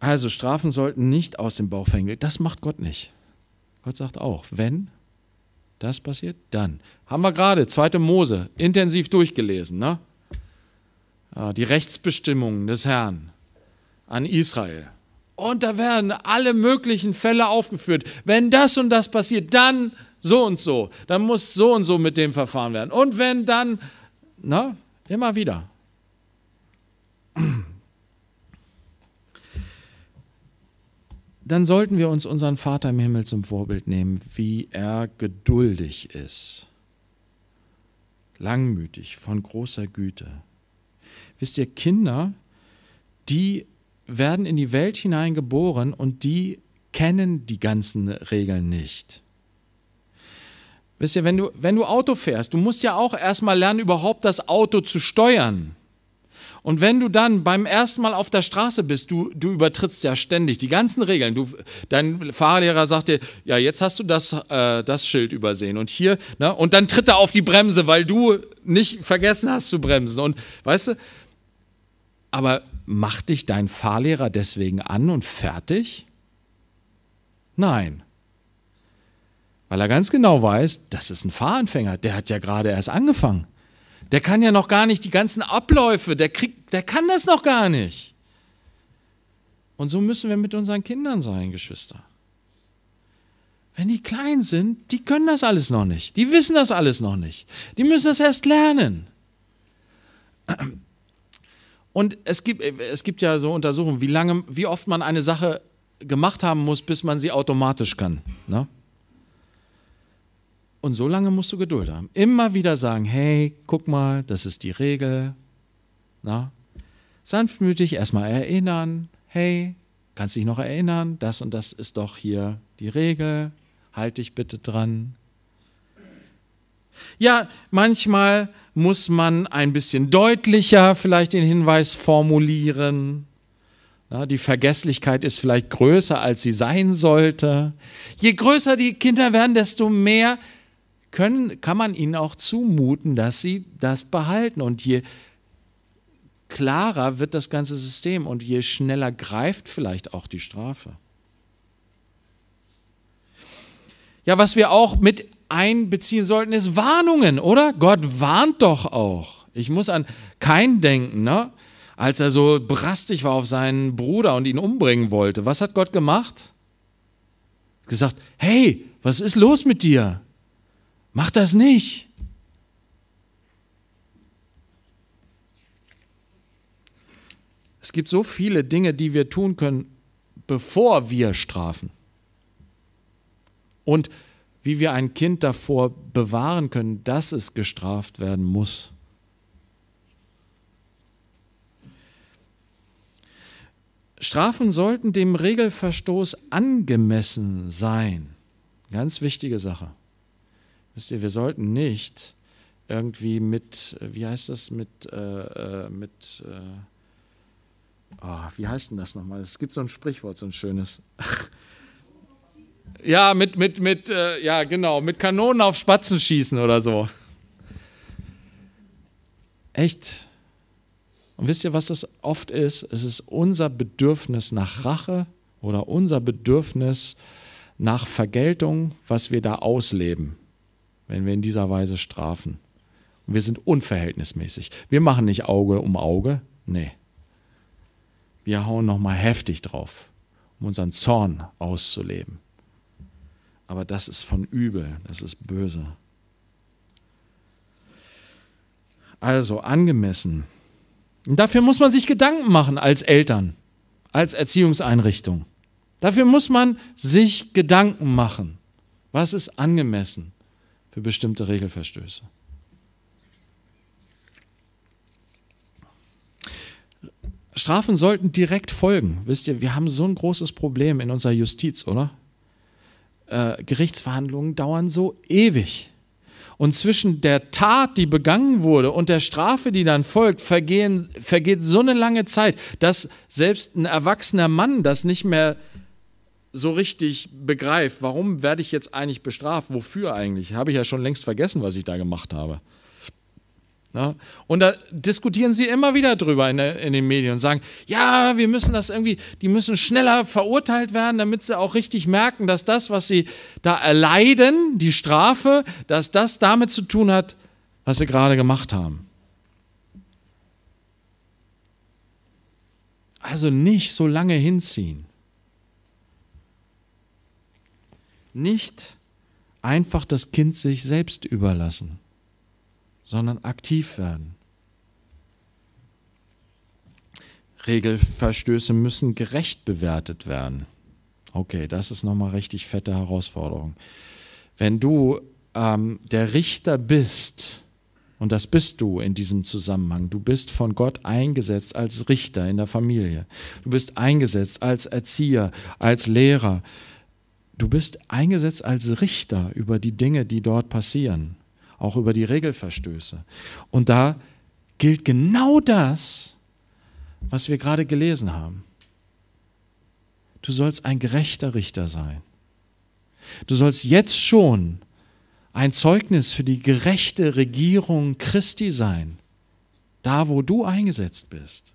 Also Strafen sollten nicht aus dem Bauch verhängt Das macht Gott nicht. Gott sagt auch, wenn, das passiert dann. Haben wir gerade, 2. Mose, intensiv durchgelesen, ne? Ah, die Rechtsbestimmungen des Herrn an Israel. Und da werden alle möglichen Fälle aufgeführt. Wenn das und das passiert, dann so und so. Dann muss so und so mit dem verfahren werden. Und wenn dann, na, immer wieder. dann sollten wir uns unseren Vater im Himmel zum Vorbild nehmen, wie er geduldig ist, langmütig, von großer Güte. Wisst ihr, Kinder, die werden in die Welt hineingeboren und die kennen die ganzen Regeln nicht. Wisst ihr, wenn du, wenn du Auto fährst, du musst ja auch erstmal lernen, überhaupt das Auto zu steuern. Und wenn du dann beim ersten Mal auf der Straße bist, du, du übertrittst ja ständig die ganzen Regeln. Du, dein Fahrlehrer sagt dir, ja, jetzt hast du das, äh, das Schild übersehen und hier, ne? und dann tritt er auf die Bremse, weil du nicht vergessen hast zu bremsen. Und weißt du, aber macht dich dein Fahrlehrer deswegen an und fertig? Nein. Weil er ganz genau weiß, das ist ein Fahranfänger, der hat ja gerade erst angefangen. Der kann ja noch gar nicht die ganzen Abläufe, der, kriegt, der kann das noch gar nicht. Und so müssen wir mit unseren Kindern sein, Geschwister. Wenn die klein sind, die können das alles noch nicht. Die wissen das alles noch nicht. Die müssen das erst lernen. Und es gibt, es gibt ja so Untersuchungen, wie lange, wie oft man eine Sache gemacht haben muss, bis man sie automatisch kann. Ne? Und so lange musst du Geduld haben. Immer wieder sagen, hey, guck mal, das ist die Regel. Na? Sanftmütig erstmal erinnern, hey, kannst dich noch erinnern, das und das ist doch hier die Regel, halt dich bitte dran. Ja, manchmal muss man ein bisschen deutlicher vielleicht den Hinweis formulieren. Na, die Vergesslichkeit ist vielleicht größer, als sie sein sollte. Je größer die Kinder werden, desto mehr können, kann man ihnen auch zumuten, dass sie das behalten. Und je klarer wird das ganze System und je schneller greift vielleicht auch die Strafe. Ja, was wir auch mit einbeziehen sollten, ist Warnungen, oder? Gott warnt doch auch. Ich muss an kein denken, ne? Als er so brastig war auf seinen Bruder und ihn umbringen wollte, was hat Gott gemacht? Gesagt, hey, was ist los mit dir? Mach das nicht. Es gibt so viele Dinge, die wir tun können, bevor wir strafen. Und wie wir ein Kind davor bewahren können, dass es gestraft werden muss. Strafen sollten dem Regelverstoß angemessen sein. Ganz wichtige Sache. Wisst ihr, wir sollten nicht irgendwie mit, wie heißt das, mit, äh, äh mit, äh, oh, wie heißt denn das nochmal? Es gibt so ein Sprichwort, so ein schönes. ja, mit, mit, mit, äh, ja, genau, mit Kanonen auf Spatzen schießen oder so. Echt. Und wisst ihr, was das oft ist? Es ist unser Bedürfnis nach Rache oder unser Bedürfnis nach Vergeltung, was wir da ausleben wenn wir in dieser Weise strafen. Wir sind unverhältnismäßig. Wir machen nicht Auge um Auge. Nee. Wir hauen nochmal heftig drauf, um unseren Zorn auszuleben. Aber das ist von übel, das ist böse. Also angemessen. Und dafür muss man sich Gedanken machen als Eltern, als Erziehungseinrichtung. Dafür muss man sich Gedanken machen. Was ist angemessen? für bestimmte Regelverstöße. Strafen sollten direkt folgen. Wisst ihr, wir haben so ein großes Problem in unserer Justiz, oder? Äh, Gerichtsverhandlungen dauern so ewig. Und zwischen der Tat, die begangen wurde, und der Strafe, die dann folgt, vergehen, vergeht so eine lange Zeit, dass selbst ein erwachsener Mann das nicht mehr äh, so richtig begreife, warum werde ich jetzt eigentlich bestraft, wofür eigentlich, habe ich ja schon längst vergessen, was ich da gemacht habe. Na? Und da diskutieren sie immer wieder drüber in, der, in, den Medien und sagen, ja, wir müssen das irgendwie, die müssen schneller verurteilt werden, damit sie auch richtig merken, dass das, was sie da erleiden, die Strafe, dass das damit zu tun hat, was sie gerade gemacht haben. Also nicht so lange hinziehen. nicht einfach das Kind sich selbst überlassen, sondern aktiv werden. Regelverstöße müssen gerecht bewertet werden. Okay, das ist nochmal richtig fette Herausforderung. Wenn du ähm, der Richter bist, und das bist du in diesem Zusammenhang. Du bist von Gott eingesetzt als Richter in der Familie. Du bist eingesetzt als Erzieher, als Lehrer, Du bist eingesetzt als Richter über die Dinge, die dort passieren, auch über die Regelverstöße. Und da gilt genau das, was wir gerade gelesen haben. Du sollst ein gerechter Richter sein. Du sollst jetzt schon ein Zeugnis für die gerechte Regierung Christi sein, da wo du eingesetzt bist.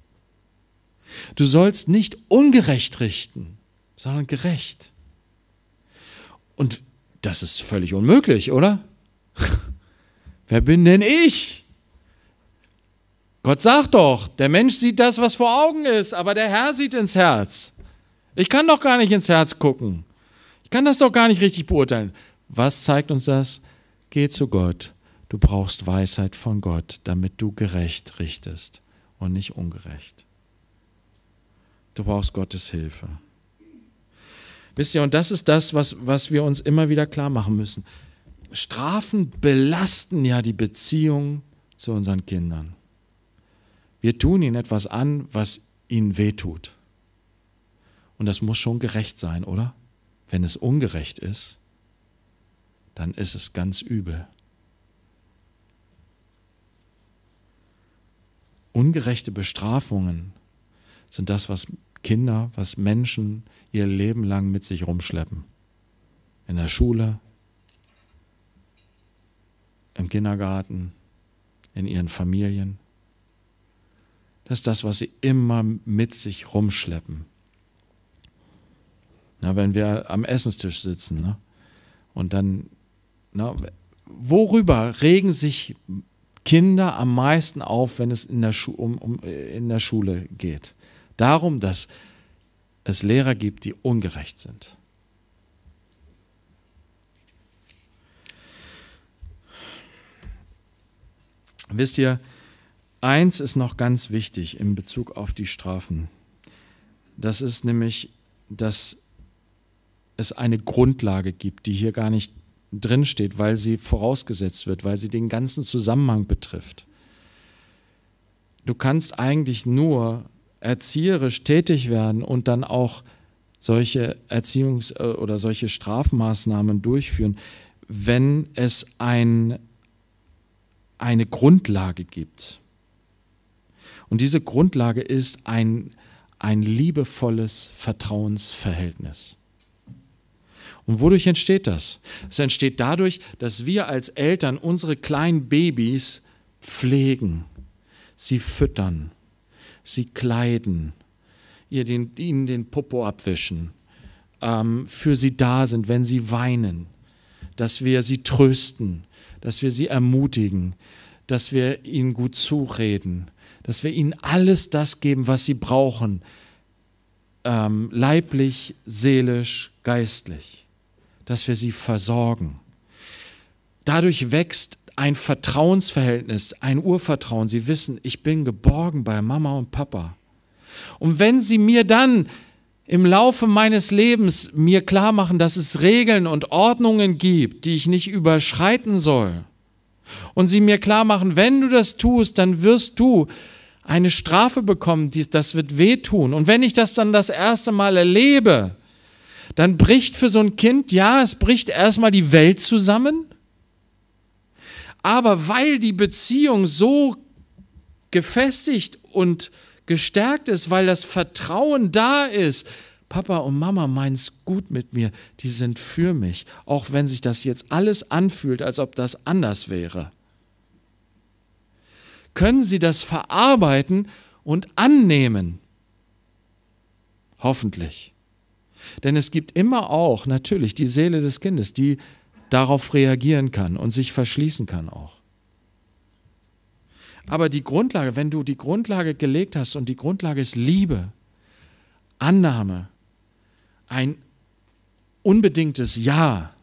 Du sollst nicht ungerecht richten, sondern gerecht. Und das ist völlig unmöglich, oder? Wer bin denn ich? Gott sagt doch, der Mensch sieht das, was vor Augen ist, aber der Herr sieht ins Herz. Ich kann doch gar nicht ins Herz gucken. Ich kann das doch gar nicht richtig beurteilen. Was zeigt uns das? Geh zu Gott. Du brauchst Weisheit von Gott, damit du gerecht richtest und nicht ungerecht. Du brauchst Gottes Hilfe. Wisst ihr, und das ist das, was, was wir uns immer wieder klar machen müssen. Strafen belasten ja die Beziehung zu unseren Kindern. Wir tun ihnen etwas an, was ihnen wehtut. Und das muss schon gerecht sein, oder? Wenn es ungerecht ist, dann ist es ganz übel. Ungerechte Bestrafungen sind das, was Kinder, was Menschen ihr Leben lang mit sich rumschleppen. In der Schule, im Kindergarten, in ihren Familien. Das ist das, was sie immer mit sich rumschleppen. Na, wenn wir am Essenstisch sitzen ne? und dann, na, worüber regen sich Kinder am meisten auf, wenn es in der, Schu um, um, äh, in der Schule geht? darum, dass es Lehrer gibt, die ungerecht sind. Wisst ihr, eins ist noch ganz wichtig in Bezug auf die Strafen. Das ist nämlich, dass es eine Grundlage gibt, die hier gar nicht drinsteht, weil sie vorausgesetzt wird, weil sie den ganzen Zusammenhang betrifft. Du kannst eigentlich nur erzieherisch tätig werden und dann auch solche Erziehungs- äh, oder solche Strafmaßnahmen durchführen, wenn es ein, eine Grundlage gibt. Und diese Grundlage ist ein, ein liebevolles Vertrauensverhältnis. Und wodurch entsteht das? Es entsteht dadurch, dass wir als Eltern unsere kleinen Babys pflegen, sie füttern, sie kleiden, ihr den, ihnen den Popo abwischen, ähm, für sie da sind, wenn sie weinen, dass wir sie trösten, dass wir sie ermutigen, dass wir ihnen gut zureden, dass wir ihnen alles das geben, was sie brauchen, ähm, leiblich, seelisch, geistlich, dass wir sie versorgen. Dadurch wächst ein Vertrauensverhältnis, ein Urvertrauen. Sie wissen, ich bin geborgen bei Mama und Papa. Und wenn sie mir dann im Laufe meines Lebens mir klar machen, dass es Regeln und Ordnungen gibt, die ich nicht überschreiten soll, und sie mir klar machen, wenn du das tust, dann wirst du eine Strafe bekommen, die, das wird wehtun. Und wenn ich das dann das erste Mal erlebe, dann bricht für so ein Kind, ja, es bricht erstmal die Welt zusammen, aber weil die Beziehung so gefestigt und gestärkt ist, weil das Vertrauen da ist, Papa und Mama meinen es gut mit mir, die sind für mich, auch wenn sich das jetzt alles anfühlt, als ob das anders wäre. Können Sie das verarbeiten und annehmen? Hoffentlich. Denn es gibt immer auch natürlich die Seele des Kindes, die darauf reagieren kann und sich verschließen kann auch. Aber die Grundlage, wenn du die Grundlage gelegt hast und die Grundlage ist Liebe, Annahme, ein unbedingtes Ja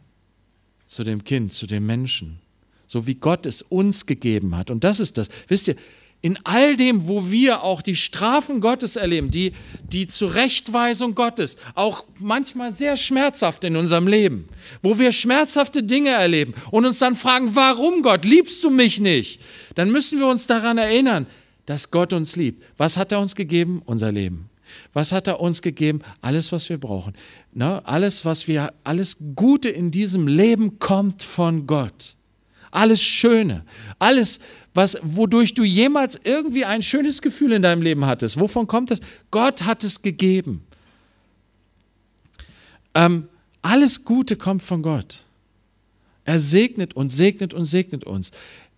zu dem Kind, zu dem Menschen, so wie Gott es uns gegeben hat. Und das ist das. Wisst ihr, in all dem, wo wir auch die Strafen Gottes erleben, die, die Zurechtweisung Gottes, auch manchmal sehr schmerzhaft in unserem Leben, wo wir schmerzhafte Dinge erleben und uns dann fragen, warum Gott, liebst du mich nicht? Dann müssen wir uns daran erinnern, dass Gott uns liebt. Was hat er uns gegeben? Unser Leben. Was hat er uns gegeben? Alles, was wir brauchen. Na, ne? alles, was wir, alles Gute in diesem Leben kommt von Gott. Alles Schöne, alles, was, wodurch du jemals irgendwie ein schönes Gefühl in deinem Leben hattest. Wovon kommt das? Gott hat es gegeben. Ähm, alles Gute kommt von Gott. Er segnet uns, segnet uns, segnet uns.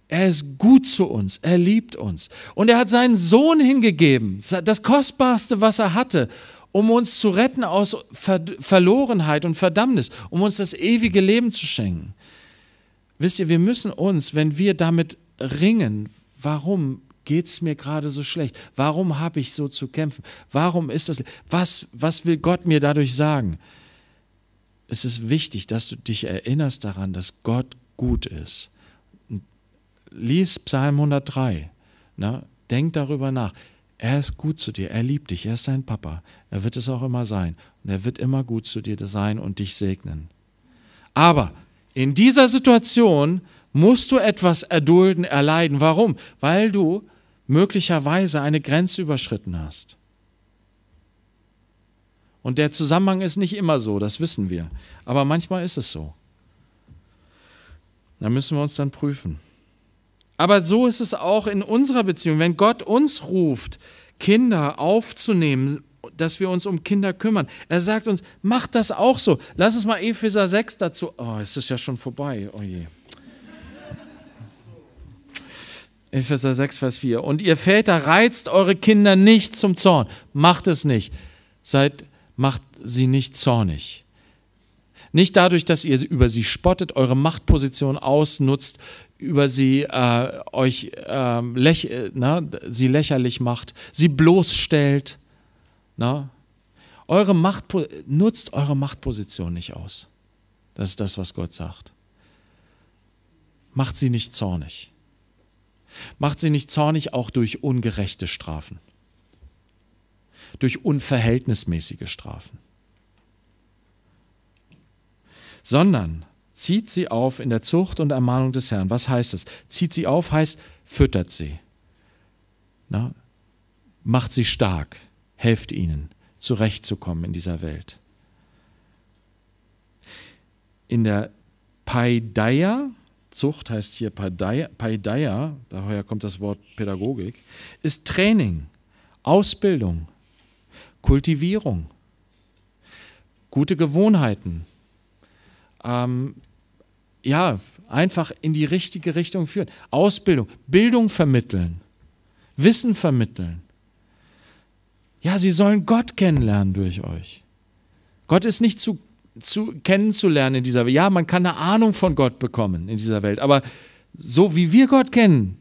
Er ist gut zu uns, er liebt uns. Und er hat seinen Sohn hingegeben, das Kostbarste, was er hatte, um uns zu retten aus Ver Verlorenheit und Verdammnis, um uns das ewige Leben zu schenken. Wisst ihr, wir müssen uns, wenn wir damit ringen, warum geht es mir gerade so schlecht? Warum habe ich so zu kämpfen? Warum ist das? Was, was will Gott mir dadurch sagen? Es ist wichtig, dass du dich erinnerst daran, dass Gott gut ist. Lies Psalm 103. Na, ne? denk darüber nach. Er ist gut zu dir, er liebt dich, er ist dein Papa. Er wird es auch immer sein. Und er wird immer gut zu dir sein und dich segnen. Aber in dieser Situation musst du etwas erdulden, erleiden. Warum? Weil du möglicherweise eine Grenze überschritten hast. Und der Zusammenhang ist nicht immer so, das wissen wir. Aber manchmal ist es so. Da müssen wir uns dann prüfen. Aber so ist es auch in unserer Beziehung. Wenn Gott uns ruft, Kinder aufzunehmen, dass wir uns um Kinder kümmern. Er sagt uns, macht das auch so. Lass uns mal Epheser 6 dazu. Oh, es ist ja schon vorbei. Oh je. Epheser 6, Vers 4. Und ihr Väter reizt eure Kinder nicht zum Zorn. Macht es nicht. Seid, macht sie nicht zornig. Nicht dadurch, dass ihr über sie spottet, eure Machtposition ausnutzt, über sie äh, euch ähm, äh, läch na, sie lächerlich macht, sie bloßstellt. Na? Eure Macht, nutzt eure Machtposition nicht aus. Das ist das, was Gott sagt. Macht sie nicht zornig macht sie nicht zornig auch durch ungerechte Strafen, durch unverhältnismäßige Strafen, sondern zieht sie auf in der Zucht und Ermahnung des Herrn. Was heißt es? Zieht sie auf heißt, füttert sie, Na, macht sie stark, helft ihnen, zurechtzukommen in dieser Welt. In der Paideia, Zucht heißt hier Paideia, daher kommt das Wort Pädagogik, ist Training, Ausbildung, Kultivierung, gute Gewohnheiten, ähm, ja, einfach in die richtige Richtung führen. Ausbildung, Bildung vermitteln, Wissen vermitteln. Ja, sie sollen Gott kennenlernen durch euch. Gott ist nicht zu zu, kennenzulernen in dieser Welt. Ja, man kann eine Ahnung von Gott bekommen in dieser Welt, aber so wie wir Gott kennen,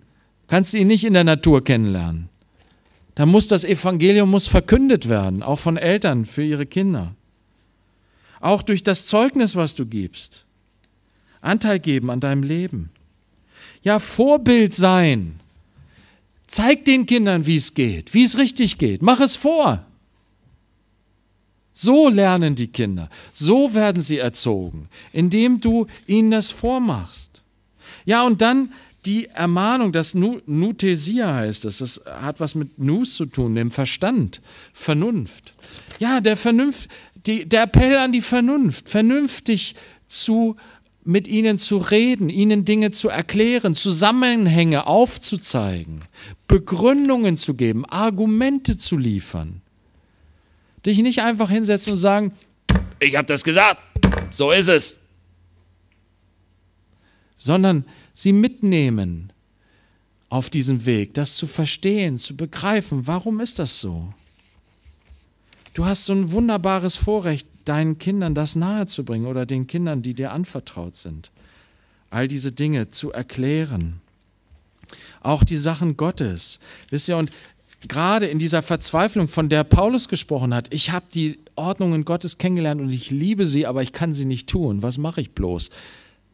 kannst du ihn nicht in der Natur kennenlernen. Da muss das Evangelium muss verkündet werden, auch von Eltern für ihre Kinder. Auch durch das Zeugnis, was du gibst. Anteil geben an deinem Leben. Ja, Vorbild sein. Zeig den Kindern, wie es geht, wie es richtig geht. Mach es vor. So lernen die Kinder, so werden sie erzogen, indem du ihnen das vormachst. Ja, und dann die Ermahnung, das Nutesia heißt es, das hat was mit Nus zu tun, dem Verstand, Vernunft. Ja, der Vernunft, die, der Appell an die Vernunft, vernünftig zu mit ihnen zu reden, ihnen Dinge zu erklären, Zusammenhänge aufzuzeigen, Begründungen zu geben, Argumente zu liefern. Dich nicht einfach hinsetzen und sagen, ich habe das gesagt, so ist es. Sondern sie mitnehmen auf diesem Weg, das zu verstehen, zu begreifen, warum ist das so? Du hast so ein wunderbares Vorrecht, deinen Kindern das nahezubringen oder den Kindern, die dir anvertraut sind. All diese Dinge zu erklären. Auch die Sachen Gottes. Wisst ihr, und gerade in dieser Verzweiflung, von der Paulus gesprochen hat, ich habe die Ordnungen Gottes kennengelernt und ich liebe sie, aber ich kann sie nicht tun, was mache ich bloß?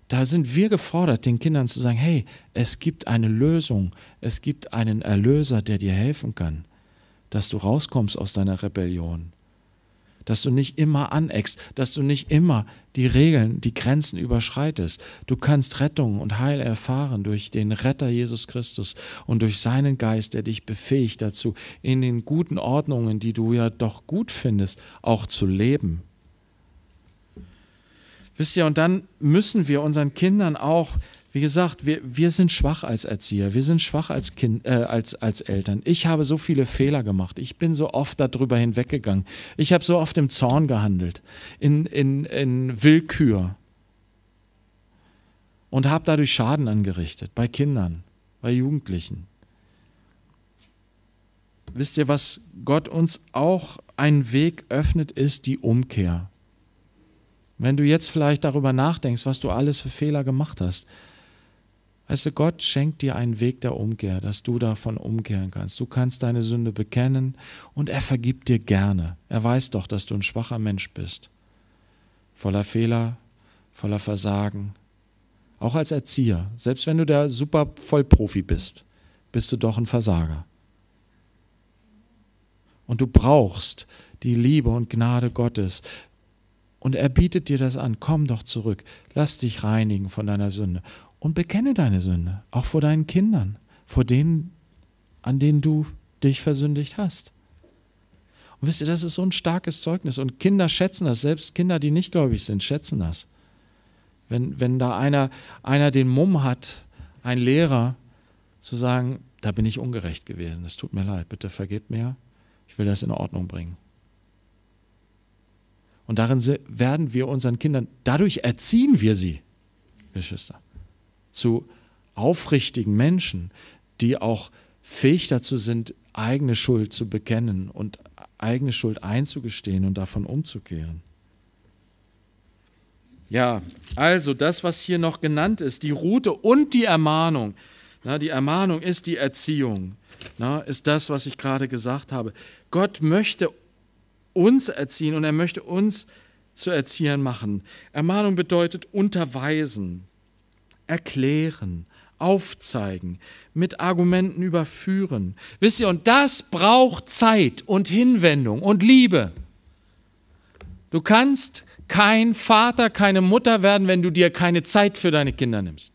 Da sind wir gefordert, den Kindern zu sagen, hey, es gibt eine Lösung, es gibt einen Erlöser, der dir helfen kann, dass du rauskommst aus deiner Rebellion dass du nicht immer aneckst, dass du nicht immer die Regeln, die Grenzen überschreitest. Du kannst Rettung und Heil erfahren durch den Retter Jesus Christus und durch seinen Geist, der dich befähigt dazu, in den guten Ordnungen, die du ja doch gut findest, auch zu leben. Wisst ihr, und dann müssen wir unseren Kindern auch wie gesagt, wir, wir sind schwach als Erzieher, wir sind schwach als, kind, äh, als, als Eltern. Ich habe so viele Fehler gemacht, ich bin so oft darüber hinweggegangen, ich habe so oft im Zorn gehandelt, in, in, in Willkür und habe dadurch Schaden angerichtet bei Kindern, bei Jugendlichen. Wisst ihr, was Gott uns auch einen Weg öffnet, ist die Umkehr. Wenn du jetzt vielleicht darüber nachdenkst, was du alles für Fehler gemacht hast, Weißt du, Gott schenkt dir einen Weg der Umkehr, dass du davon umkehren kannst. Du kannst deine Sünde bekennen und er vergibt dir gerne. Er weiß doch, dass du ein schwacher Mensch bist. Voller Fehler, voller Versagen. Auch als Erzieher, selbst wenn du der super Vollprofi bist, bist du doch ein Versager. Und du brauchst die Liebe und Gnade Gottes. Und er bietet dir das an. Komm doch zurück. Lass dich reinigen von deiner Sünde und bekenne deine Sünde, auch vor deinen Kindern, vor denen, an denen du dich versündigt hast. Und wisst ihr, das ist so ein starkes Zeugnis und Kinder schätzen das, selbst Kinder, die nicht gläubig sind, schätzen das. Wenn, wenn da einer, einer den Mumm hat, ein Lehrer, zu sagen, da bin ich ungerecht gewesen, das tut mir leid, bitte vergib mir, ich will das in Ordnung bringen. Und darin werden wir unseren Kindern, dadurch erziehen wir sie, Geschwister zu aufrichtigen Menschen, die auch fähig dazu sind, eigene Schuld zu bekennen und eigene Schuld einzugestehen und davon umzukehren. Ja, also das, was hier noch genannt ist, die Route und die Ermahnung. Na, die Ermahnung ist die Erziehung, na, ist das, was ich gerade gesagt habe. Gott möchte uns erziehen und er möchte uns zu Erziehern machen. Ermahnung bedeutet unterweisen erklären, aufzeigen, mit Argumenten überführen. Wisst ihr, und das braucht Zeit und Hinwendung und Liebe. Du kannst kein Vater, keine Mutter werden, wenn du dir keine Zeit für deine Kinder nimmst.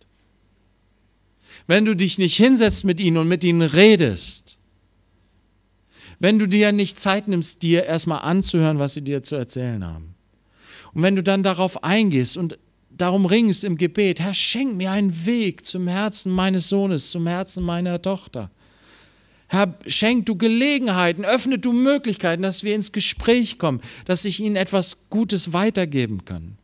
Wenn du dich nicht hinsetzt mit ihnen und mit ihnen redest. Wenn du dir nicht Zeit nimmst, dir erstmal anzuhören, was sie dir zu erzählen haben. Und wenn du dann darauf eingehst und darum ringst im Gebet, Herr, schenk mir einen Weg zum Herzen meines Sohnes, zum Herzen meiner Tochter. Herr, schenk du Gelegenheiten, öffne du Möglichkeiten, dass wir ins Gespräch kommen, dass ich ihnen etwas Gutes weitergeben kann,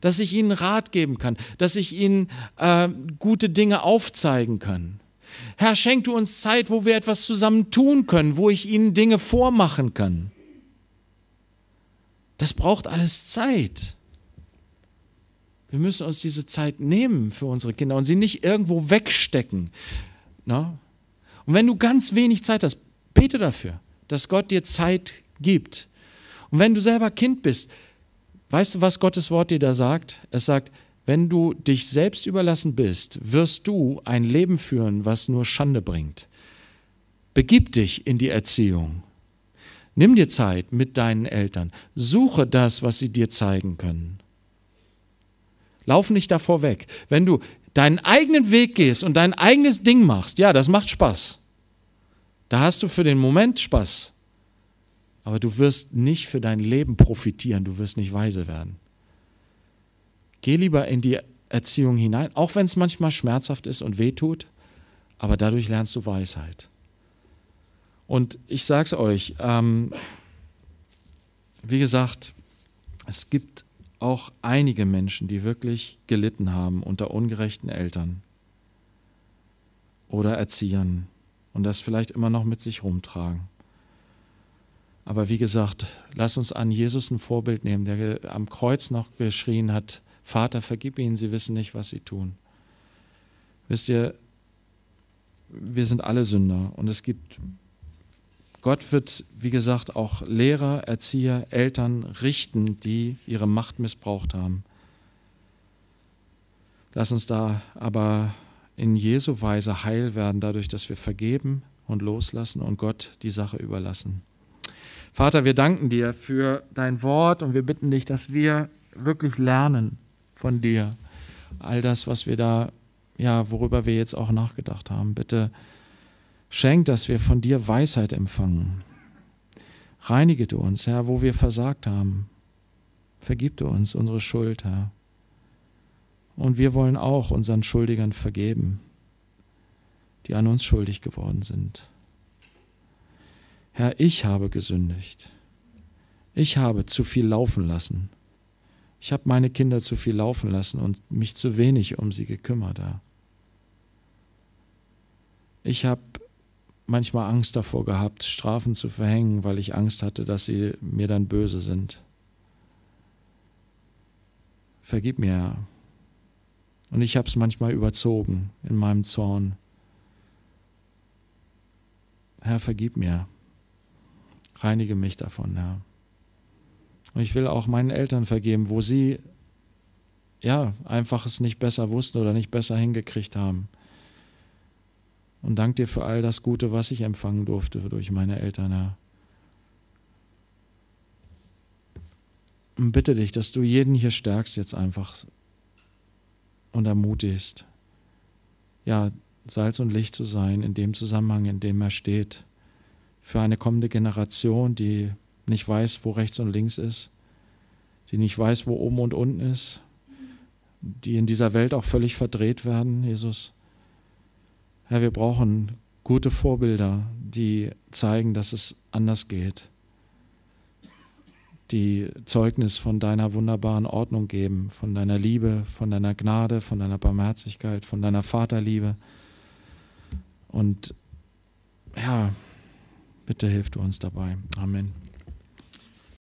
dass ich ihnen Rat geben kann, dass ich ihnen äh, gute Dinge aufzeigen kann. Herr, schenk du uns Zeit, wo wir etwas zusammen tun können, wo ich ihnen Dinge vormachen kann. Das braucht alles Zeit. Wir müssen uns diese Zeit nehmen für unsere Kinder und sie nicht irgendwo wegstecken. Na? Ne? Und wenn du ganz wenig Zeit hast, bete dafür, dass Gott dir Zeit gibt. Und wenn du selber Kind bist, weißt du, was Gottes Wort dir da sagt? Es sagt, wenn du dich selbst überlassen bist, wirst du ein Leben führen, was nur Schande bringt. Begib dich in die Erziehung. Nimm dir Zeit mit deinen Eltern. Suche das, was sie dir zeigen können. Lauf nicht davor weg. Wenn du deinen eigenen Weg gehst und dein eigenes Ding machst, ja, das macht Spaß. Da hast du für den Moment Spaß. Aber du wirst nicht für dein Leben profitieren, du wirst nicht weise werden. Geh lieber in die Erziehung hinein, auch wenn es manchmal schmerzhaft ist und weh tut, aber dadurch lernst du Weisheit. Und ich sag's euch, ähm, wie gesagt, es gibt auch einige Menschen, die wirklich gelitten haben unter ungerechten Eltern oder Erziehern und das vielleicht immer noch mit sich rumtragen. Aber wie gesagt, lass uns an Jesus ein Vorbild nehmen, der am Kreuz noch geschrien hat, Vater, vergib ihnen, sie wissen nicht, was sie tun. Wisst ihr, wir sind alle Sünder und es gibt Gott wird, wie gesagt, auch Lehrer, Erzieher, Eltern richten, die ihre Macht missbraucht haben. Lass uns da aber in Jesu Weise heil werden, dadurch, dass wir vergeben und loslassen und Gott die Sache überlassen. Vater, wir danken dir für dein Wort und wir bitten dich, dass wir wirklich lernen von dir. All das, was wir da, ja, worüber wir jetzt auch nachgedacht haben. Bitte Schenk, dass wir von dir Weisheit empfangen. Reinige du uns, Herr, wo wir versagt haben. Vergib du uns unsere Schuld, Herr. Und wir wollen auch unseren Schuldigern vergeben, die an uns schuldig geworden sind. Herr, ich habe gesündigt. Ich habe zu viel laufen lassen. Ich habe meine Kinder zu viel laufen lassen und mich zu wenig um sie gekümmert, Herr. Ich habe manchmal Angst davor gehabt, Strafen zu verhängen, weil ich Angst hatte, dass sie mir dann böse sind. Vergib mir, Herr. Und ich habe es manchmal überzogen in meinem Zorn. Herr, vergib mir. Reinige mich davon, Herr. Und ich will auch meinen Eltern vergeben, wo sie ja einfach es nicht besser wussten oder nicht besser hingekriegt haben und danke dir für all das Gute, was ich empfangen durfte durch meine Eltern, Herr. Und bitte dich, dass du jeden hier stärkst jetzt einfach und ermutigst, ja, Salz und Licht zu sein in dem Zusammenhang, in dem er steht, für eine kommende Generation, die nicht weiß, wo rechts und links ist, die nicht weiß, wo oben und unten ist, die in dieser Welt auch völlig verdreht werden, Jesus. Herr, wir brauchen gute Vorbilder, die zeigen, dass es anders geht, die Zeugnis von deiner wunderbaren Ordnung geben, von deiner Liebe, von deiner Gnade, von deiner Barmherzigkeit, von deiner Vaterliebe. Und ja, bitte hilf du uns dabei. Amen.